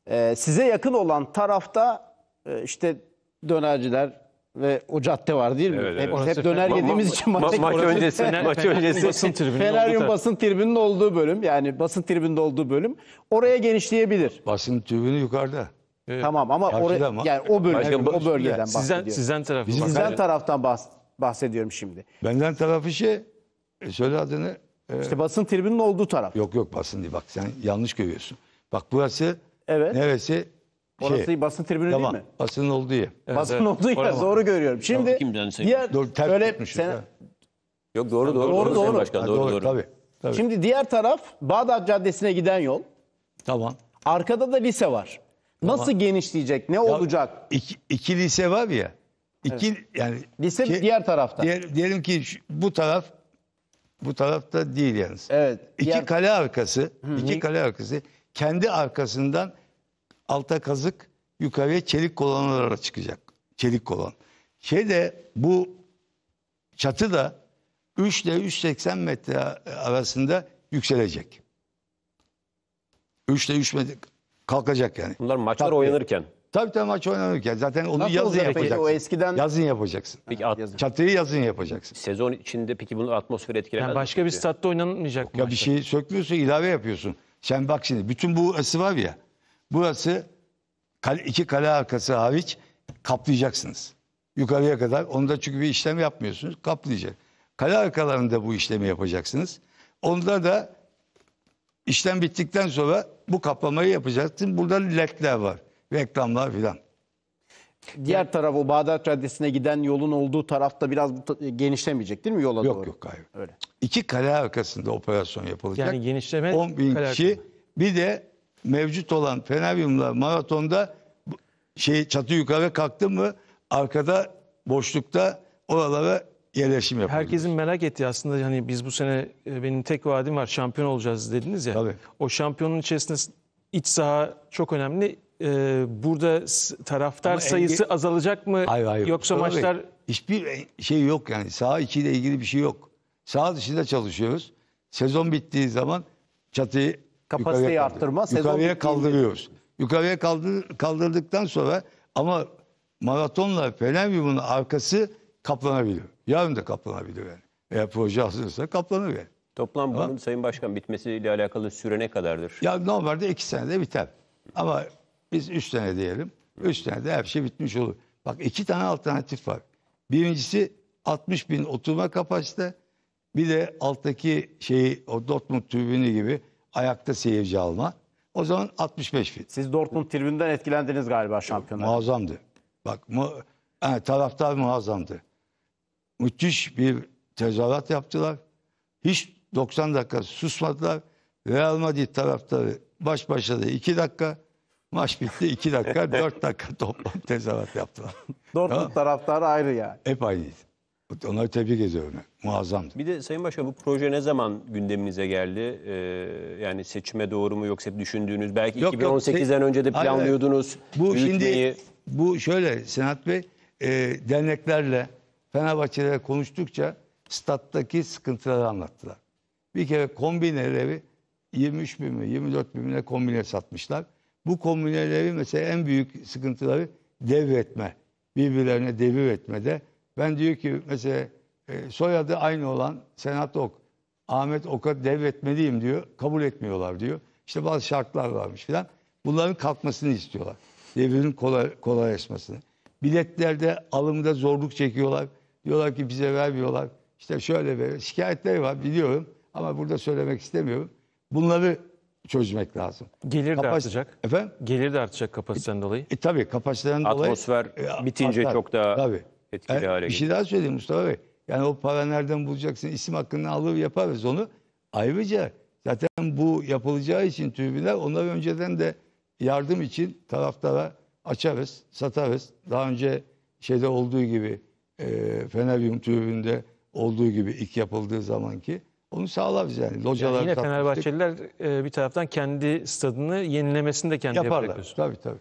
e, size yakın olan tarafta e, işte dönerciler ve o cadde var değil mi? Evet, hep, evet. hep döner yediğimiz için ma- maç, maç öncesi maç öncesi basın tribünün Feneryum basın tribünün olduğu bölüm yani basın tribünde olduğu bölüm oraya genişleyebilir. Basın tribünü yukarıda. Evet. Tamam ama oraya yani o bölge Başka, o bölgeden sizden, bahsediyorum. Sizden tarafı sizden taraftan bahs bahsediyorum şimdi. Benden tarafı şey e, söyle adını. E, işte basın tribünün olduğu taraf. Yok yok basın değil bak sen yanlış görüyorsun. Bak burası evet. neresi? Orası şey, basın tribünü tamam, değil mi? Basın olduğu yer. Evet, basın evet, olduğu yer. Doğru görüyorum. Şimdi tamam, diğer doğru, öyle sen... Yok doğru doğru. Doğru doğru. Doğru, başkan, doğru, doğru. doğru. Tabii, tabii. Şimdi diğer taraf Bağdat Caddesi'ne giden yol. Tamam. Arkada da lise var. Nasıl tamam. genişleyecek? Ne ya, olacak? İki, lise var ya. İki evet. yani lise ki, diğer tarafta. Diğer, diyelim ki şu, bu taraf bu tarafta değil yalnız. Evet. İki diğer... kale arkası, Hı -hı. iki kale arkası kendi arkasından alta kazık, yukarıya çelik kolonlara çıkacak. Çelik kolon. Şey de bu çatı da 3 ile 380 metre arasında yükselecek. 3 ile 3 metre kalkacak yani. Bunlar maçlar Tabii. oynanırken. Tabii tabii maç oynanırken. Zaten onu Nasıl yazın olacak peki? O eskiden- Yazın yapacaksın. Peki at- Yazın. Çatıyı yazın yapacaksın. sezon içinde peki bunu atmosfer etkilemez Yani mi? başka bir statta oynanmayacak mı? Ya bir şey sökmüyorsun ilave yapıyorsun. Sen bak şimdi bütün bu ısı var ya Burası iki kale arkası hariç kaplayacaksınız. Yukarıya kadar. Onu da çünkü bir işlem yapmıyorsunuz. Kaplayacak. Kale arkalarında bu işlemi yapacaksınız. Onda da işlem bittikten sonra bu kaplamayı yapacaksın. Burada ledler var. Reklamlar filan. Diğer taraf o Bağdat Caddesi'ne giden yolun olduğu tarafta biraz genişlemeyecek değil mi yola yok, doğru? Yok yok hayır. Öyle. İki kale arkasında operasyon yapılacak. Yani genişleme 10 bin kişi arkasında. bir de mevcut olan Fenaryum'la maratonda şey çatı yukarı kalktı mı arkada boşlukta oralara yerleşim yapıyoruz. Herkesin merak ettiği aslında hani biz bu sene e, benim tek vaadim var şampiyon olacağız dediniz ya. Tabii. O şampiyonun içerisinde iç saha çok önemli. Ee, burada taraftar Ama sayısı enge... azalacak mı? Hayır, hayır. Yoksa Sonra maçlar... hiçbir şey yok yani. Saha içiyle ilgili bir şey yok. Saha dışında çalışıyoruz. Sezon bittiği zaman çatıyı kapasiteyi yukarıya arttırma. Kaldır. Sezon yukarıya kaldırıyoruz. Yukarıya kaldır, kaldırdıktan sonra ama maratonla Pelenyum'un arkası kaplanabilir. Yarın da kaplanabilir yani. Eğer proje hazırsa kaplanır yani. Toplam bunun Sayın Başkan bitmesiyle alakalı süre ne kadardır? Ya normalde iki senede biter. Ama biz üç sene diyelim. Üç senede her şey bitmiş olur. Bak iki tane alternatif var. Birincisi 60 bin oturma kapasite. Bir de alttaki şeyi o Dortmund tribünü gibi ayakta seyirci alma. O zaman 65 fit. Siz Dortmund tribünden etkilendiniz galiba şampiyonlar. Muazzamdı. Bak mu, yani taraftar muazzamdı. Müthiş bir tezahürat yaptılar. Hiç 90 dakika susmadılar. Real Madrid taraftarı baş başladı 2 dakika. Maç bitti 2 dakika 4 dakika toplam tezahürat yaptılar. Dortmund tamam. taraftarı ayrı yani. Hep aynıydı. Onları tebrik ediyorum ben muazzamdı. Bir de Sayın Başkan bu proje ne zaman gündeminize geldi? Ee, yani seçime doğru mu yoksa düşündüğünüz belki Yok, yok, 2018'den önce de hayır, hayır. planlıyordunuz. Bu büyütmeyi. şimdi bu şöyle Senat Bey e, derneklerle Fenerbahçe'de konuştukça stat'taki sıkıntıları anlattılar. Bir kere kombineleri 23 bin mi 24 bin mi kombine satmışlar. Bu kombineleri mesela en büyük sıkıntıları devretme. Birbirlerine devir etmede. Ben diyor ki mesela e, soyadı aynı olan Senat Ok, Ahmet Ok'a devretmeliyim diyor. Kabul etmiyorlar diyor. İşte bazı şartlar varmış filan. Bunların kalkmasını istiyorlar. devrin kolay, kolaylaşmasını. Biletlerde alımda zorluk çekiyorlar. Diyorlar ki bize vermiyorlar. İşte şöyle böyle şikayetleri var biliyorum ama burada söylemek istemiyorum. Bunları çözmek lazım. Gelir Kapas- de artacak. Efendim? Gelir de artacak kapasiteden e, dolayı. E, tabii kapasiteden dolayı. Atmosfer bitince e, artar. çok daha Tabii. etkili hale Bir şey daha söyleyeyim Mustafa Bey. Yani o para nereden bulacaksın? İsim hakkını alır yaparız onu. Ayrıca zaten bu yapılacağı için tribünler onlar önceden de yardım için taraftara açarız, satarız. Daha önce şeyde olduğu gibi e, Feneryum tribünde olduğu gibi ilk yapıldığı zamanki onu sağlarız yani. Localar yani yine Fenerbahçeliler e, bir taraftan kendi stadını yenilemesini de kendi yaparlar. Yaparlar tabii tabii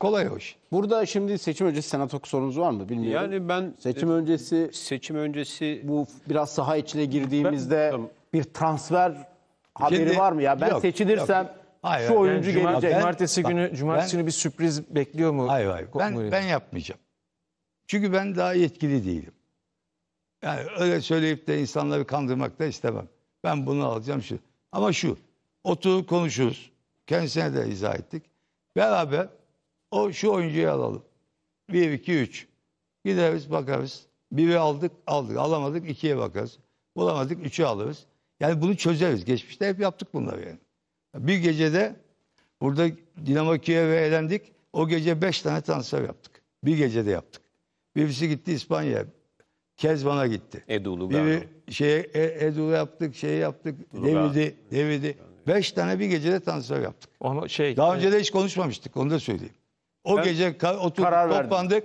kolay hoş. Burada şimdi seçim öncesi senato sorunuz var mı bilmiyorum. Yani ben seçim e, öncesi seçim öncesi bu biraz saha içine girdiğimizde Ben- bir transfer haberi var mı ya? Ben Yok, seçilirsem yok. Hayır, şu oyuncu cuma- gelecek. ben- cumartesi Bak, günü cumartesi ben- günü bir sürpriz bekliyor mu? Hayır hayır. Ben, Mourinho? ben yapmayacağım. Çünkü ben daha yetkili değilim. Yani öyle söyleyip de insanları kandırmak da istemem. Ben bunu alacağım şu. Ama şu. otur konuşuruz. Kendisine de izah ettik. Beraber o şu oyuncuyu alalım. 1, 2, 3. Gideriz bakarız. 1'i aldık, aldık. Alamadık 2'ye bakarız. Bulamadık 3'ü alırız. Yani bunu çözeriz. Geçmişte hep yaptık bunları yani. Bir gecede burada Dinamo Kiev'e eğlendik. O gece 5 tane transfer yaptık. Bir gecede yaptık. Birisi gitti İspanya'ya. Kezban'a gitti. Edulu Biri şeye e, Edulu yaptık, şey yaptık. Devidi, Devidi. Beş tane bir gecede transfer yaptık. Onu şey Daha önce e, de hiç konuşmamıştık. Onu da söyleyeyim. O Ben gece ka- oturduk, karar toplandık.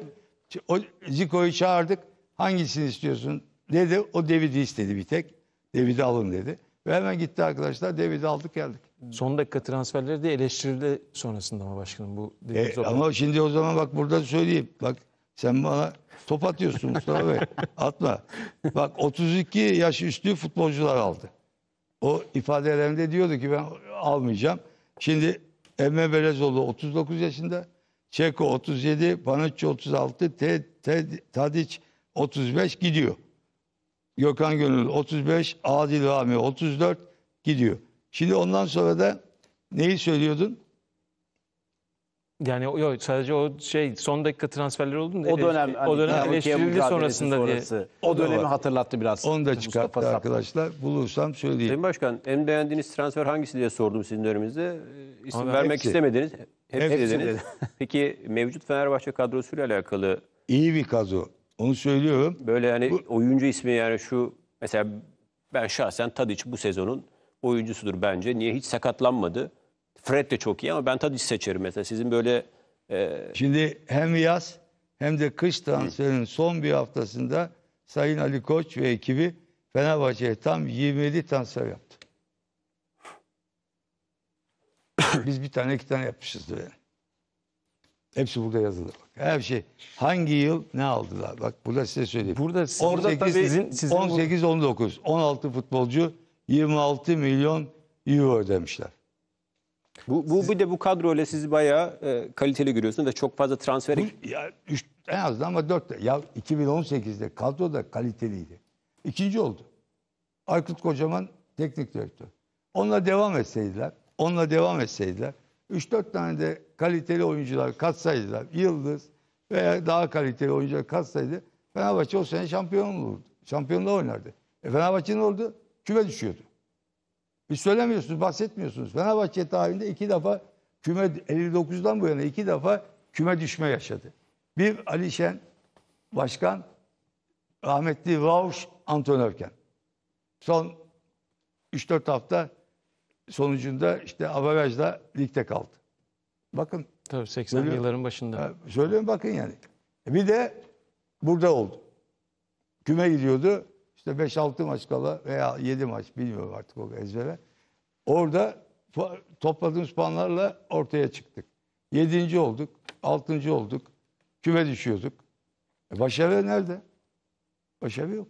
O Zico'yu çağırdık. Hangisini istiyorsun dedi. O David'i istedi bir tek. David'i alın dedi. Ve hemen gitti arkadaşlar. David'i aldık geldik. Son dakika transferleri de eleştirildi sonrasında ama başkanım bu E, ama şimdi o zaman bak burada söyleyeyim. Bak sen bana top atıyorsun Mustafa Bey. Atma. Bak 32 yaş üstü futbolcular aldı. O ifadelerinde diyordu ki ben almayacağım. Şimdi Emme Belezoğlu 39 yaşında. Çeko 37, Panucci 36, Te, Te, Tadiç 35 gidiyor. Gökhan Gönül 35, Adil Rami 34 gidiyor. Şimdi ondan sonra da neyi söylüyordun? Yani yok sadece o şey son dakika transferleri oldu mu? O dönem hani o dönem eleştirildi sonrasında diye. O dönemi var. hatırlattı biraz. Onu da çıkarttı Mustafa arkadaşlar. Saplı. Bulursam söyleyeyim. Sayın Başkan en beğendiğiniz transfer hangisi diye sordum sizin döneminizde. İsim Ama vermek hepsi. istemediniz. Hepsi, hepsi dediniz. Peki mevcut Fenerbahçe kadrosuyla alakalı İyi bir kadro. Onu söylüyorum. Böyle yani bu... oyuncu ismi yani şu mesela ben şahsen Tadiç bu sezonun oyuncusudur bence. Niye hiç sakatlanmadı? Fred de çok iyi ama ben Tadic seçerim mesela. Sizin böyle... E... Şimdi hem yaz hem de kış transferinin son bir haftasında Sayın Ali Koç ve ekibi Fenerbahçe'ye tam 27 transfer yaptı. Biz bir tane iki tane yapmışızdır yani. Hepsi burada yazılır. Bak. Her şey. Hangi yıl ne aldılar? Bak burada size söyleyeyim. Burada 18, tabii sizin, sizin 18 19 16 futbolcu 26 milyon euro ödemişler. Bu, bu bir de bu kadro kadroyla siz bayağı e, kaliteli görüyorsunuz ve çok fazla transfer... ya, üç, en azından ama dörtte, Ya 2018'de kadro da kaliteliydi. İkinci oldu. Aykut Kocaman teknik direktör. Onunla devam etseydiler, onunla devam etseydiler, 3-4 tane de kaliteli oyuncular katsaydılar, Yıldız veya daha kaliteli oyuncular katsaydı Fenerbahçe o sene şampiyon olurdu. Şampiyonluğa oynardı. E Fenerbahçe ne oldu? Küme düşüyordu. Hiç söylemiyorsunuz, bahsetmiyorsunuz. Fenerbahçe tarihinde iki defa küme 59'dan bu yana iki defa küme düşme yaşadı. Bir Ali Şen başkan, rahmetli Rauş antrenörken. Son 3-4 hafta sonucunda işte averajla ligde kaldı. Bakın. Tabii 80'li yılların başında. Söylüyorum bakın yani. E, bir de burada oldu. Küme gidiyordu işte 5-6 maç kala veya 7 maç bilmiyorum artık o ezbere. Orada topladığımız puanlarla ortaya çıktık. 7. olduk, 6. olduk, küme düşüyorduk. E başarı nerede? Başarı yok.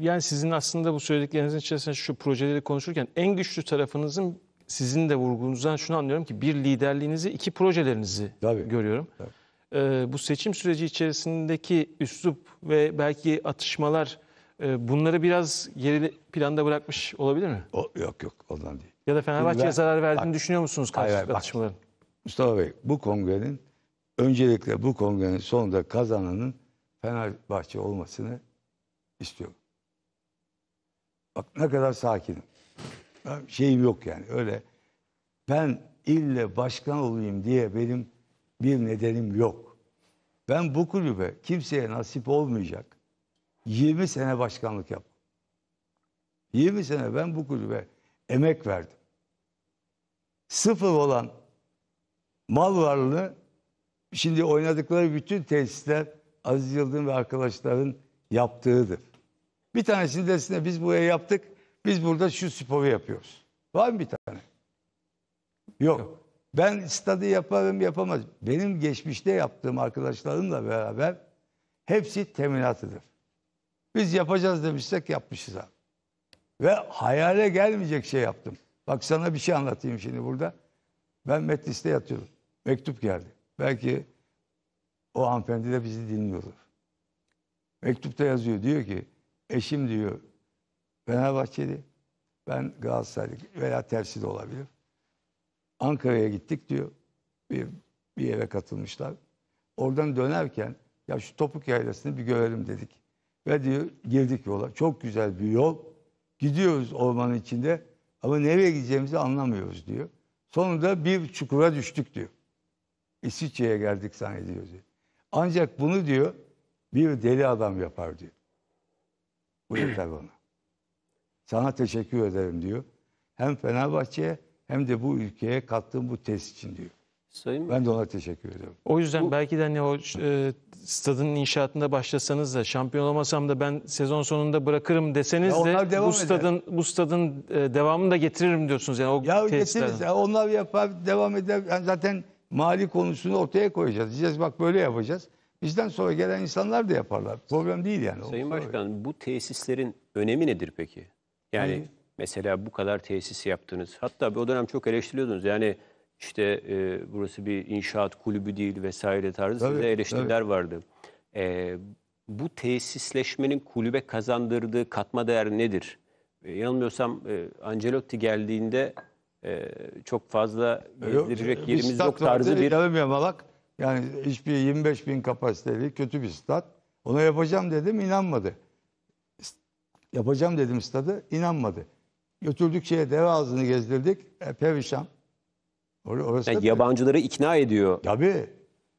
Yani sizin aslında bu söylediklerinizin içerisinde şu projeleri konuşurken en güçlü tarafınızın sizin de vurgunuzdan şunu anlıyorum ki bir liderliğinizi, iki projelerinizi Tabii. görüyorum. Tabii. Ee, bu seçim süreci içerisindeki üslup ve belki atışmalar ee, bunları biraz geri planda bırakmış olabilir mi? O, yok yok ondan değil. Ya da Fenerbahçe'ye zarar verdiğini bak, düşünüyor musunuz karşılıklı atışmaların? Mustafa Bey bu kongrenin öncelikle bu kongrenin sonunda kazananın Fenerbahçe olmasını istiyorum. Bak ne kadar sakinim. şeyim yok yani öyle. Ben ille başkan olayım diye benim bir nedenim yok. Ben bu kulübe kimseye nasip olmayacak 20 sene başkanlık yap. 20 sene ben bu kulübe emek verdim. Sıfır olan mal varlığı şimdi oynadıkları bütün tesisler Aziz Yıldırım ve arkadaşların yaptığıdır. Bir tanesini desine biz buraya yaptık. Biz burada şu sporu yapıyoruz. Var mı bir tane? Yok. Yok. Ben stadı yaparım yapamaz. Benim geçmişte yaptığım arkadaşlarımla beraber hepsi teminatıdır. Biz yapacağız demişsek yapmışız abi. Ve hayale gelmeyecek şey yaptım. Bak sana bir şey anlatayım şimdi burada. Ben Metlis'te yatıyorum. Mektup geldi. Belki o hanımefendi de bizi dinliyordur. Mektupta yazıyor. Diyor ki eşim diyor Fenerbahçeli. Ben Galatasaraylı veya tersi de olabilir. Ankara'ya gittik diyor. Bir, bir yere katılmışlar. Oradan dönerken ya şu topuk yaylasını bir görelim dedik. Ve diyor girdik yola. Çok güzel bir yol. Gidiyoruz ormanın içinde ama nereye gideceğimizi anlamıyoruz diyor. Sonunda bir çukura düştük diyor. İsviçre'ye geldik zannediyoruz diyor. Ancak bunu diyor bir deli adam yapar diyor. Bu yeter bana. Sana teşekkür ederim diyor. Hem Fenerbahçe'ye hem de bu ülkeye kattığım bu test için diyor. Sayın Ben de ona teşekkür ediyorum. O yüzden Bu- belki de hani o e, stadın inşaatında başlasanız da şampiyon olmasam da ben sezon sonunda bırakırım deseniz Ya onlar de devam bu eder. stadın bu stadın e, devamını da getiririm diyorsunuz yani o Ya getiririz. Ya Onlar yapar, devam eder. Yani zaten mali konusunu ortaya koyacağız. Diyeceğiz bak böyle yapacağız. Bizden sonra gelen insanlar da yaparlar. Problem değil yani. Sayın Başkan bu tesislerin önemi nedir peki? Yani mesela bu kadar tesis yaptınız. Hatta bir o dönem çok eleştiriyordunuz. Yani işte e, burası bir inşaat kulübü değil vesaire tarzı tabii, size eleştiriler tabii. vardı. E, bu tesisleşmenin kulübe kazandırdığı katma değer nedir? E, yanılmıyorsam e, Ancelotti geldiğinde e, çok fazla gezdirecek yok, yerimiz yok tarzı bir... malak Yani hiçbir 25 bin kapasiteli kötü bir stat. Ona yapacağım dedim inanmadı. Yapacağım dedim stadı inanmadı. Götürdük şeye deve ağzını gezdirdik. E, perişan. Orası yani yabancıları ikna ediyor. Tabii.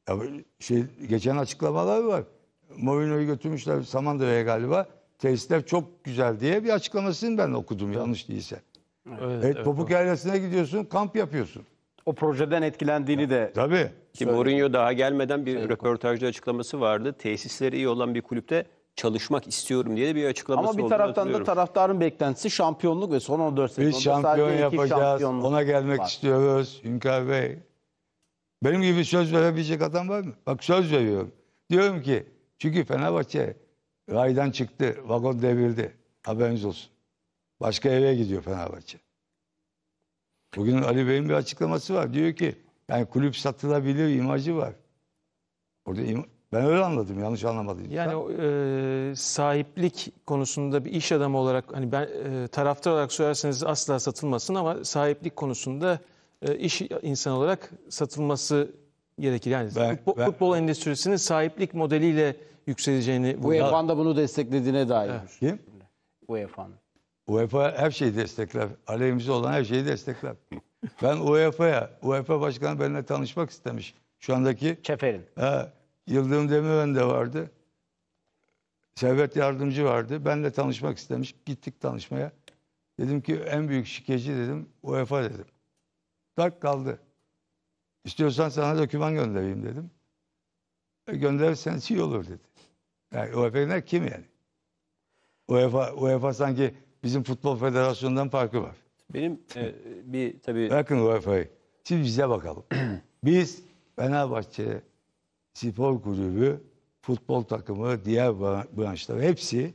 Ya şey, geçen açıklamalar var. Mourinho'yu götürmüşler Samandıra'ya galiba. Tesisler çok güzel diye bir açıklamasını ben okudum yanlış değilse. Evet, evet, topuk yerlesine gidiyorsun, kamp yapıyorsun. O projeden etkilendiğini ya, de... Tabii. Ki Mourinho daha gelmeden bir Söyle. röportajda açıklaması vardı. Tesisleri iyi olan bir kulüpte çalışmak istiyorum diye de bir açıklaması Ama bir taraftan da taraftarın beklentisi şampiyonluk ve son 14 sezonda Biz şampiyon yapacağız. Ona gelmek var. istiyoruz Hünkar Bey. Benim gibi söz verebilecek adam var mı? Bak söz veriyorum. Diyorum ki çünkü Fenerbahçe raydan çıktı, vagon devrildi. Haberiniz olsun. Başka eve gidiyor Fenerbahçe. Bugün Ali Bey'in bir açıklaması var. Diyor ki yani kulüp satılabilir imajı var. Orada im ben öyle anladım yanlış anlamadım. Yani o, e, sahiplik konusunda bir iş adamı olarak hani ben e, taraftar olarak söylerseniz asla satılmasın ama sahiplik konusunda e, iş insan olarak satılması gerekir. Yani ben, futbol, ben, futbol endüstrisinin sahiplik modeliyle yükseleceğini UEFA'nın da bunu desteklediğine dair. Evet. Şey. Kim? UEFA'nın. UEFA her şeyi destekler. Aleyhimize olan her şeyi destekler. ben UEFA'ya, UEFA başkanı benimle tanışmak istemiş. Şu andaki... Çeferin. He, Yıldırım Demirören de vardı. Servet Yardımcı vardı. Benle tanışmak istemiş. Gittik tanışmaya. Dedim ki en büyük şikeci dedim UEFA dedim. Tak kaldı. İstiyorsan sana doküman göndereyim dedim. E, gönderirsen iyi olur dedi. Yani UEFA'nın kim yani? UEFA, UEFA sanki bizim futbol federasyonundan farkı var. Benim e, bir tabii... Bakın UEFA'yı. Siz bize bakalım. Biz Fenerbahçe'ye spor kulübü, futbol takımı, diğer branşlar hepsi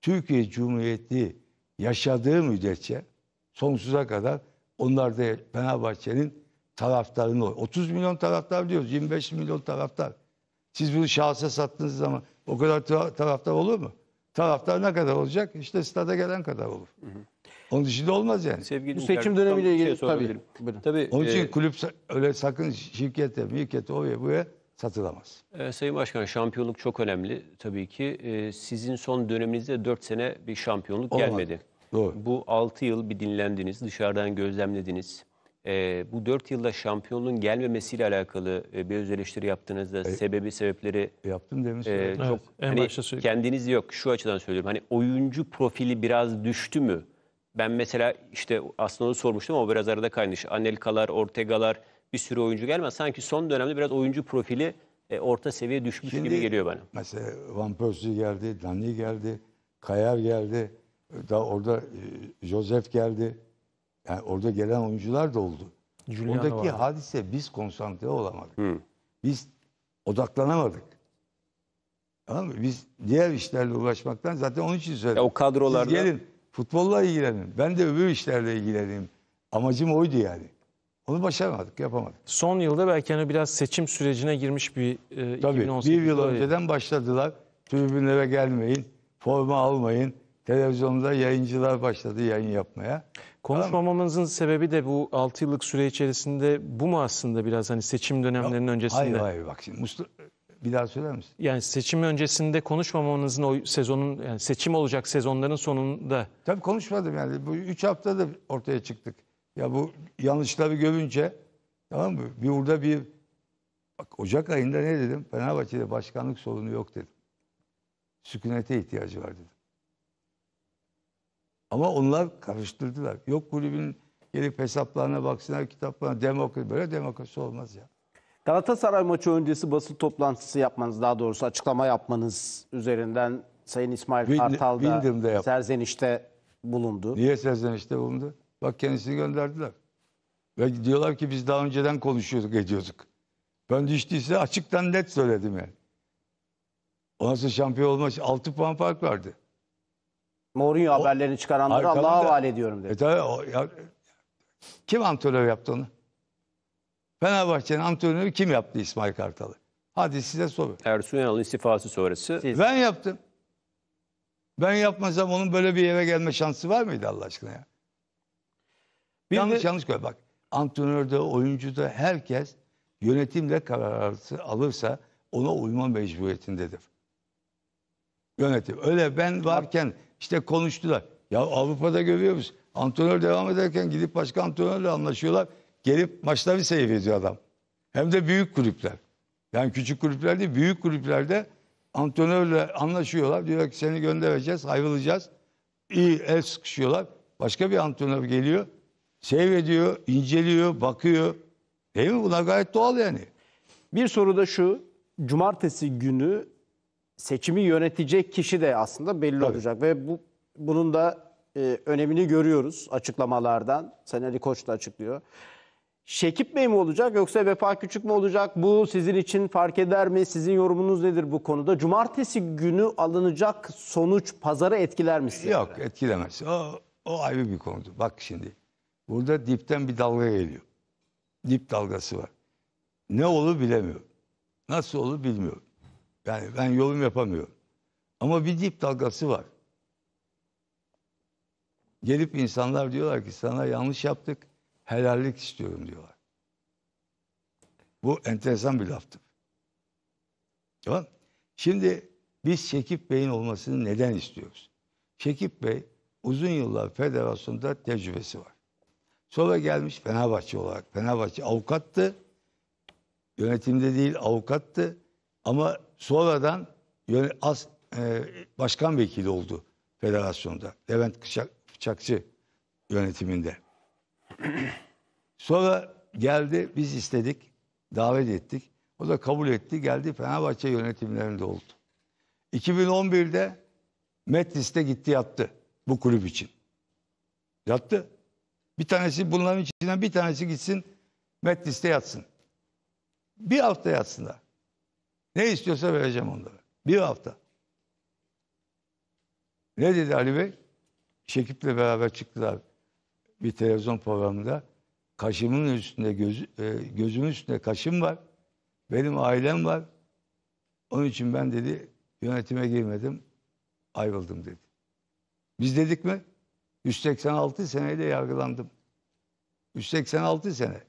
Türkiye Cumhuriyeti yaşadığı müddetçe sonsuza kadar onlar da Fenerbahçe'nin taraftarını 30 milyon taraftar diyoruz, 25 milyon taraftar. Siz bunu şahsa sattığınız zaman o kadar taraftar olur mu? Taraftar ne kadar olacak? İşte stada gelen kadar olur. Hı hı. Onun dışında olmaz yani. Sevgili Bu seçim dönemiyle ilgili şey tabii. tabii. Onun e, için e... kulüp öyle sakın şirkete, şirkete oraya buraya satılamaz. E, Sayın Başkan şampiyonluk çok önemli tabii ki. E, sizin son döneminizde 4 sene bir şampiyonluk Olmadı. gelmedi. Doğru. Bu 6 yıl bir dinlendiniz, dışarıdan gözlemlediniz. E, bu 4 yılda şampiyonluğun gelmemesiyle alakalı e, bir öz eleştiri yaptığınızda e, sebebi, sebepleri e, Yaptım demin e, söyledim. çok en hani, başta söyleyeyim kendiniz yok şu açıdan söylüyorum. Hani oyuncu profili biraz düştü mü? Ben mesela işte aslında onu sormuştum ama biraz arada kaynış. Anelkalar, Ortegalar bir sürü oyuncu gelmez. Sanki son dönemde biraz oyuncu profili e, orta seviye düşmüş Şimdi, gibi geliyor bana. Mesela Van Persie geldi, Dani geldi, Kayar geldi. Daha orada e, Joseph geldi. Yani orada gelen oyuncular da oldu. Juliano Oradaki vardı. hadise biz konsantre olamadık. Hı. Biz odaklanamadık. Tamam mı? Biz diğer işlerle uğraşmaktan zaten onun için söyledim. Ya o kadrolarda... Siz gelin futbolla ilgilenin. Ben de öbür işlerle ilgileneyim. Amacım oydu yani. Onu başaramadık, yapamadık. Son yılda belki hani biraz seçim sürecine girmiş bir e, Tabii, 2018. bir yıl öyle. önceden başladılar. Tribünlere gelmeyin, forma almayın. Televizyonda yayıncılar başladı yayın yapmaya. Konuşmamamızın sebebi de bu 6 yıllık süre içerisinde bu mu aslında biraz hani seçim dönemlerinin öncesinde? Hayır hayır bak şimdi Mustafa, bir daha söyler misin? Yani seçim öncesinde konuşmamanızın o sezonun yani seçim olacak sezonların sonunda. Tabii konuşmadım yani bu 3 haftada ortaya çıktık. Ya bu yanlışları görünce tamam mı? Bir burada bir bak Ocak ayında ne dedim? Fenerbahçe'de başkanlık sorunu yok dedim. Sükunete ihtiyacı var dedim. Ama onlar karıştırdılar. Yok kulübün gelip hesaplarına baksınlar, kitaplarına demokrasi böyle demokrasi olmaz ya. Galatasaray maçı öncesi basın toplantısı yapmanız, daha doğrusu açıklama yapmanız üzerinden Sayın İsmail Kartal da serzenişte bulundu. Niye serzenişte bulundu? Bak kendisini gönderdiler. Ve diyorlar ki biz daha önceden konuşuyorduk ediyorduk. Ben düştüyse açıktan net söyledim yani. Ondan sonra şampiyon olma 6 şey- puan fark vardı. Mourinho o, haberlerini çıkaranları Allah'a havale ediyorum dedi. E tabii, o, ya, kim antrenör yaptı onu? Fenerbahçe'nin antrenörü kim yaptı İsmail Kartal'ı? Hadi size soru. Ersun Yanal'ın istifası sonrası. Siz. Ben yaptım. Ben yapmasam onun böyle bir eve gelme şansı var mıydı Allah aşkına ya? Bir yanlış de... yanlış gör bak. Antrenörde, oyuncuda herkes yönetimle karar alırsa ona uyma mecburiyetindedir. Yönetim. Öyle ben varken işte konuştular. Ya Avrupa'da görüyor musun? Antrenör devam ederken gidip başka antrenörle anlaşıyorlar. Gelip maçları seyrediyor adam. Hem de büyük kulüpler. Yani küçük kulüpler değil, büyük kulüplerde antrenörle anlaşıyorlar. Diyor ki seni göndereceğiz, ayrılacağız. İyi el sıkışıyorlar. Başka bir antrenör geliyor seyrediyor, inceliyor, bakıyor. Değil mi? Bunlar gayet doğal yani. Bir soru da şu. Cumartesi günü seçimi yönetecek kişi de aslında belli Tabii. olacak ve bu bunun da e, önemini görüyoruz açıklamalardan. Sen Ali Koç da açıklıyor. Şekip Bey mi olacak yoksa Vefa Küçük mü olacak? Bu sizin için fark eder mi? Sizin yorumunuz nedir bu konuda? Cumartesi günü alınacak sonuç pazarı etkiler mi? size Yok etkilemez. O, o ayrı bir konudur. Bak şimdi Burada dipten bir dalga geliyor. Dip dalgası var. Ne olur bilemiyor, Nasıl olur bilmiyor. Yani ben yolum yapamıyorum. Ama bir dip dalgası var. Gelip insanlar diyorlar ki sana yanlış yaptık, helallik istiyorum diyorlar. Bu enteresan bir laftır. Tamam Şimdi biz Şekip Bey'in olmasını neden istiyoruz? Şekip Bey uzun yıllar federasyonda tecrübesi var. Sonra gelmiş Fenerbahçe olarak. Fenerbahçe avukattı. Yönetimde değil avukattı. Ama sonradan as, e, başkan vekili oldu federasyonda. Levent Kışak, Bıçakçı yönetiminde. Sonra geldi biz istedik. Davet ettik. O da kabul etti. Geldi Fenerbahçe yönetimlerinde oldu. 2011'de Metlis'te gitti yattı bu kulüp için. Yattı. Bir tanesi bunların içinden bir tanesi gitsin metliste yatsın. Bir hafta yatsınlar. Ne istiyorsa vereceğim onlara. Bir hafta. Ne dedi Ali Bey? Şekip'le beraber çıktılar bir televizyon programında. Kaşımın üstünde göz, e, gözümün üstünde kaşım var. Benim ailem var. Onun için ben dedi yönetime girmedim. Ayrıldım dedi. Biz dedik mi? 186 seneyle yargılandım. 186 sene.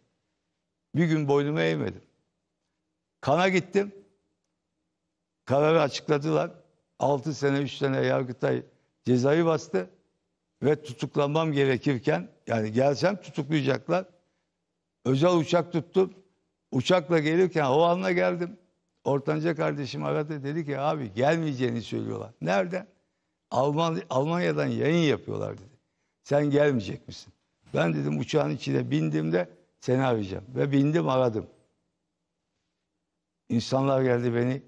Bir gün boynumu eğmedim. Kana gittim. Kararı açıkladılar. 6 sene 3 sene Yargıtay cezayı bastı. Ve tutuklanmam gerekirken yani gelsem tutuklayacaklar. Özel uçak tuttum. Uçakla gelirken havaalanına geldim. Ortanca kardeşim aradı dedi ki abi gelmeyeceğini söylüyorlar. Nereden? Alman, Almanya'dan yayın yapıyorlar dedi. Sen gelmeyecek misin? Ben dedim uçağın içine bindim de seni arayacağım. Ve bindim aradım. İnsanlar geldi beni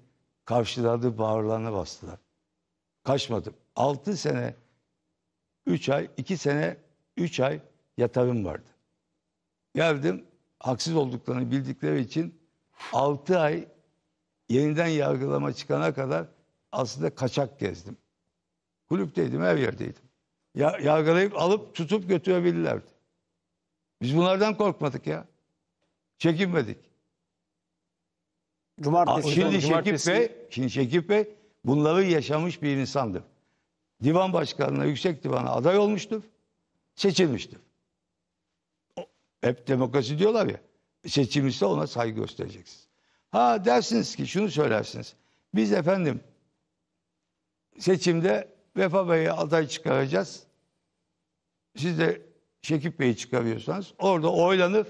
karşıladı, bağırlarına bastılar. Kaçmadım. Altı sene, üç ay, iki sene, üç ay yatağım vardı. Geldim, haksız olduklarını bildikleri için altı ay yeniden yargılama çıkana kadar aslında kaçak gezdim. Kulüpteydim, her yerdeydim ya, yargılayıp alıp tutup götürebilirlerdi. Biz bunlardan korkmadık ya. Çekinmedik. Cumartesi. Aa, şimdi Cumartesi. Şekip Bey, şimdi Şekip Bey bunları yaşamış bir insandır. Divan başkanına, yüksek divana aday olmuştur. Seçilmiştir. Hep demokrasi diyorlar ya. Seçilmişse ona saygı göstereceksiniz. Ha dersiniz ki şunu söylersiniz. Biz efendim seçimde Vefa Bey'i aday çıkaracağız. Siz de Şekip Bey'i çıkarıyorsanız orada oylanır.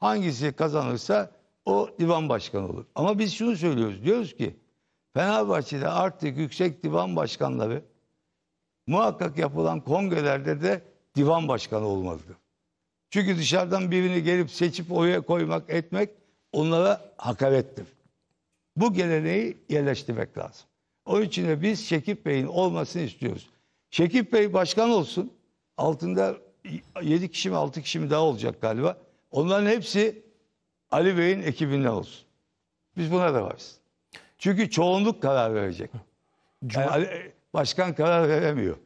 Hangisi kazanırsa o divan başkanı olur. Ama biz şunu söylüyoruz. Diyoruz ki Fenerbahçe'de artık yüksek divan başkanları muhakkak yapılan kongrelerde de divan başkanı olmalıdır. Çünkü dışarıdan birini gelip seçip oya koymak etmek onlara hakarettir. Bu geleneği yerleştirmek lazım. Onun için de biz Şekip Bey'in olmasını istiyoruz. Şekip Bey başkan olsun. Altında 7 kişi mi 6 kişi mi daha olacak galiba. Onların hepsi Ali Bey'in ekibinden olsun. Biz buna da varız. Çünkü çoğunluk karar verecek. Cuma... Yani başkan karar veremiyor.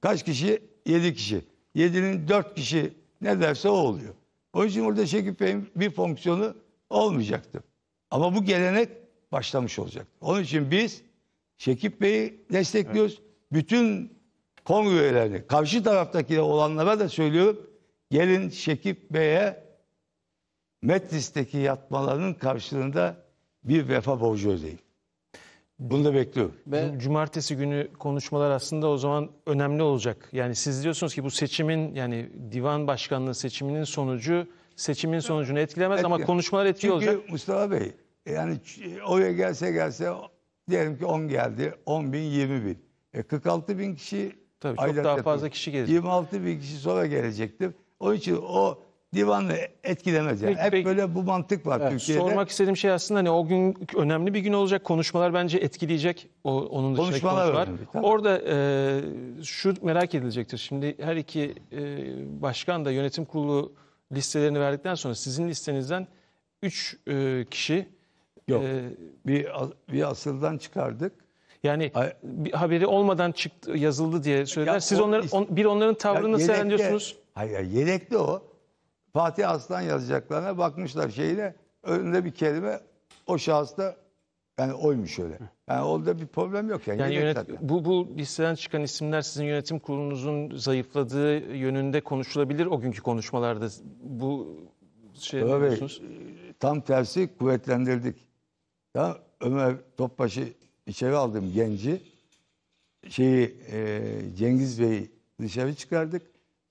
Kaç kişi? 7 kişi. 7'nin 4 kişi ne derse o oluyor. Onun için orada Şekip Bey'in bir fonksiyonu olmayacaktı. Ama bu gelenek başlamış olacaktı. Onun için biz Şekip Bey'i destekliyoruz. Evet. Bütün kongre karşı taraftaki olanlara da söylüyorum. Gelin Şekip Bey'e Metris'teki yatmalarının karşılığında bir vefa borcu ödeyin. Bunu da bekliyorum. Ve... Cumartesi günü konuşmalar aslında o zaman önemli olacak. Yani siz diyorsunuz ki bu seçimin yani divan başkanlığı seçiminin sonucu seçimin sonucunu etkilemez Etki. ama konuşmalar etki olacak. Çünkü Mustafa Bey yani oraya gelse gelse Diyelim ki 10 geldi. 10 bin, 20 bin. E 46 bin kişi Tabii çok daha yatıyor. fazla kişi gelecek. 26 bin kişi sonra gelecektir. Onun için o divanı etkilemez yani. Peki, Hep peki. böyle bu mantık var evet, Türkiye'de. Sormak istediğim şey aslında hani o gün önemli bir gün olacak. Konuşmalar bence etkileyecek o, onun dışında konuşmalar. konuşmalar. Önemli, Orada e, şu merak edilecektir. Şimdi her iki e, başkan da yönetim kurulu listelerini verdikten sonra sizin listenizden 3 e, kişi Yok. E, bir bir asıldan çıkardık. Yani Ay, bir haberi olmadan çıktı yazıldı diye söylediler. Siz o, onları on, bir onların tavrını nasıl değerlendiriyorsunuz? Hayır yedekli o. Fatih Aslan yazacaklarına bakmışlar şeyle önünde bir kelime o da yani oymuş öyle. Yani orada bir problem yok yani. Yani yönet, bu bu listeden çıkan isimler sizin yönetim kurulunuzun zayıfladığı yönünde konuşulabilir o günkü konuşmalarda. Bu şey Tabii, tam tersi kuvvetlendirdik. Ya Ömer Topbaş'ı içeri aldım, genci şeyi e, Cengiz Bey'i dışarı çıkardık.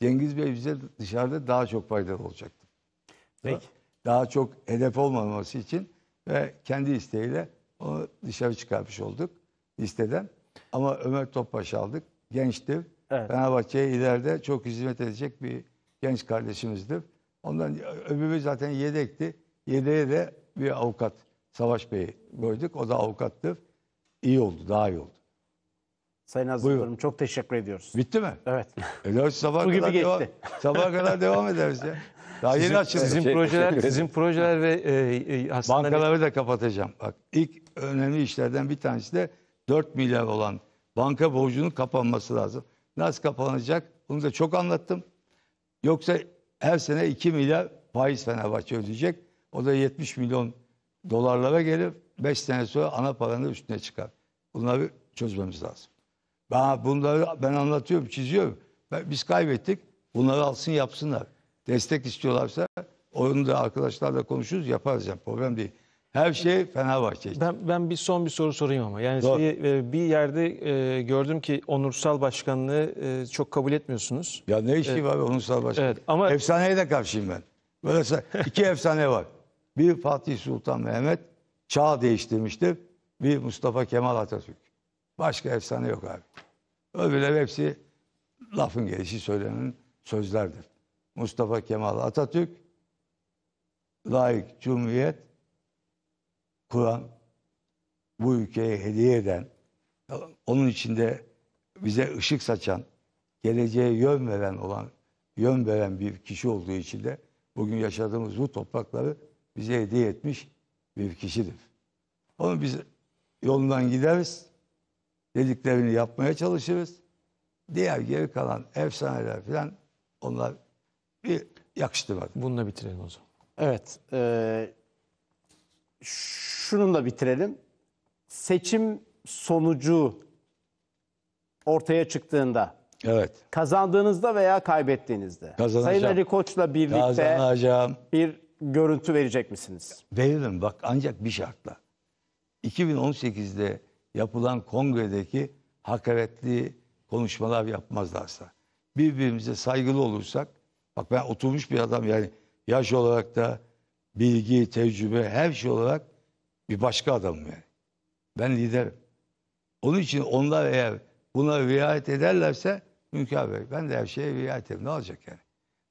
Cengiz Bey bize dışarıda daha çok faydalı olacaktı. Peki. Daha çok hedef olmaması için ve kendi isteğiyle onu dışarı çıkarmış olduk listeden. Ama Ömer Topbaş aldık. Gençtir. Evet. Fenerbahçe'ye ileride çok hizmet edecek bir genç kardeşimizdir. Ondan öbürü zaten yedekti. Yedeğe de bir avukat. Savaş Bey'i böldük. O da avukattı. İyi oldu, daha iyi oldu. Sayın Aziz çok teşekkür ediyoruz. Bitti mi? Evet. E, sabah Bu gibi kadar geçti. Devam, sabah kadar devam ederiz ya. Daha yeni açıldı. Sizin projeler, sizin projeler ve e, e, aslında bankaları da kapatacağım. Bak ilk önemli işlerden bir tanesi de 4 milyar olan banka borcunun kapanması lazım. Nasıl kapanacak? Bunu da çok anlattım. Yoksa her sene 2 milyar faiz Fenerbahçe ödeyecek. O da 70 milyon dolarlara gelip beş sene sonra ana paranın üstüne çıkar. Bunları çözmemiz lazım. Ben bunları ben anlatıyorum, çiziyorum. Ben, biz kaybettik. Bunları alsın yapsınlar. Destek istiyorlarsa onu da arkadaşlarla konuşuruz yaparız. Yani problem değil. Her şey Fenerbahçe için. Ben, ben bir son bir soru sorayım ama. Yani Doğru. sizi, e, bir yerde e, gördüm ki onursal başkanlığı e, çok kabul etmiyorsunuz. Ya ne işi ee, var onursal başkanlığı? Evet, ama... Efsaneye de karşıyım ben. Böyle iki efsane var bir Fatih Sultan Mehmet çağ değiştirmiştir. Bir Mustafa Kemal Atatürk. Başka efsane yok abi. Öbürler hepsi lafın gelişi söylenen sözlerdir. Mustafa Kemal Atatürk, layık cumhuriyet kuran, bu ülkeye hediye eden, onun içinde bize ışık saçan, geleceğe yön veren olan, yön veren bir kişi olduğu için de bugün yaşadığımız bu toprakları bize hediye etmiş bir kişidir. Onu biz yolundan gideriz, dediklerini yapmaya çalışırız. Diğer geri kalan efsaneler falan onlar bir yakıştırmadı. Bununla bitirelim o zaman. Evet. E, şununla bitirelim. Seçim sonucu ortaya çıktığında Evet. Kazandığınızda veya kaybettiğinizde. Kazanacağım. Sayın Ali Koç'la birlikte Kazanacağım. bir görüntü verecek misiniz? Veririm bak ancak bir şartla. 2018'de yapılan kongredeki hakaretli konuşmalar yapmazlarsa, birbirimize saygılı olursak, bak ben oturmuş bir adam yani yaş olarak da bilgi, tecrübe, her şey olarak bir başka adamım yani. Ben liderim. Onun için onlar eğer buna riayet ederlerse Hünkar ben de her şeye riayet ederim. Ne olacak yani?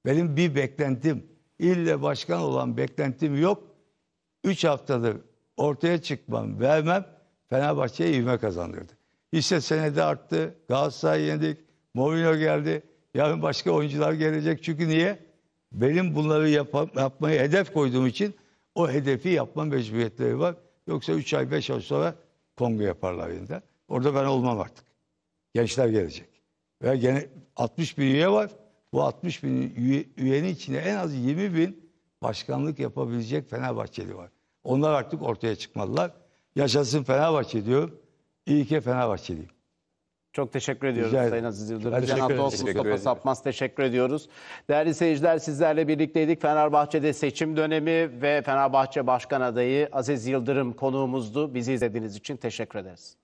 Benim bir beklentim ille başkan olan beklentim yok. Üç haftadır ortaya çıkmam, vermem Fenerbahçe'ye ivme kazandırdı. Hisse senedi arttı, Galatasaray yendik, Mourinho geldi. Yarın başka oyuncular gelecek. Çünkü niye? Benim bunları yap yapmayı hedef koyduğum için o hedefi yapma mecburiyetleri var. Yoksa 3 ay 5 ay sonra kongo yaparlar yeniden. Orada ben olmam artık. Gençler gelecek. Ve gene 60 bin üye var. Bu 60 bin üye, üyenin içinde en az 20 bin başkanlık yapabilecek Fenerbahçeli var. Onlar artık ortaya çıkmadılar. Yaşasın Fenerbahçe diyor. İyi ki Fenerbahçeliyim. Çok teşekkür ediyoruz Rica Sayın Aziz Yıldırım. Sayın Abdolsun Mustafa Sapmaz teşekkür ediyoruz. Değerli seyirciler sizlerle birlikteydik. Fenerbahçe'de seçim dönemi ve Fenerbahçe Başkan Adayı Aziz Yıldırım konuğumuzdu. Bizi izlediğiniz için teşekkür ederiz.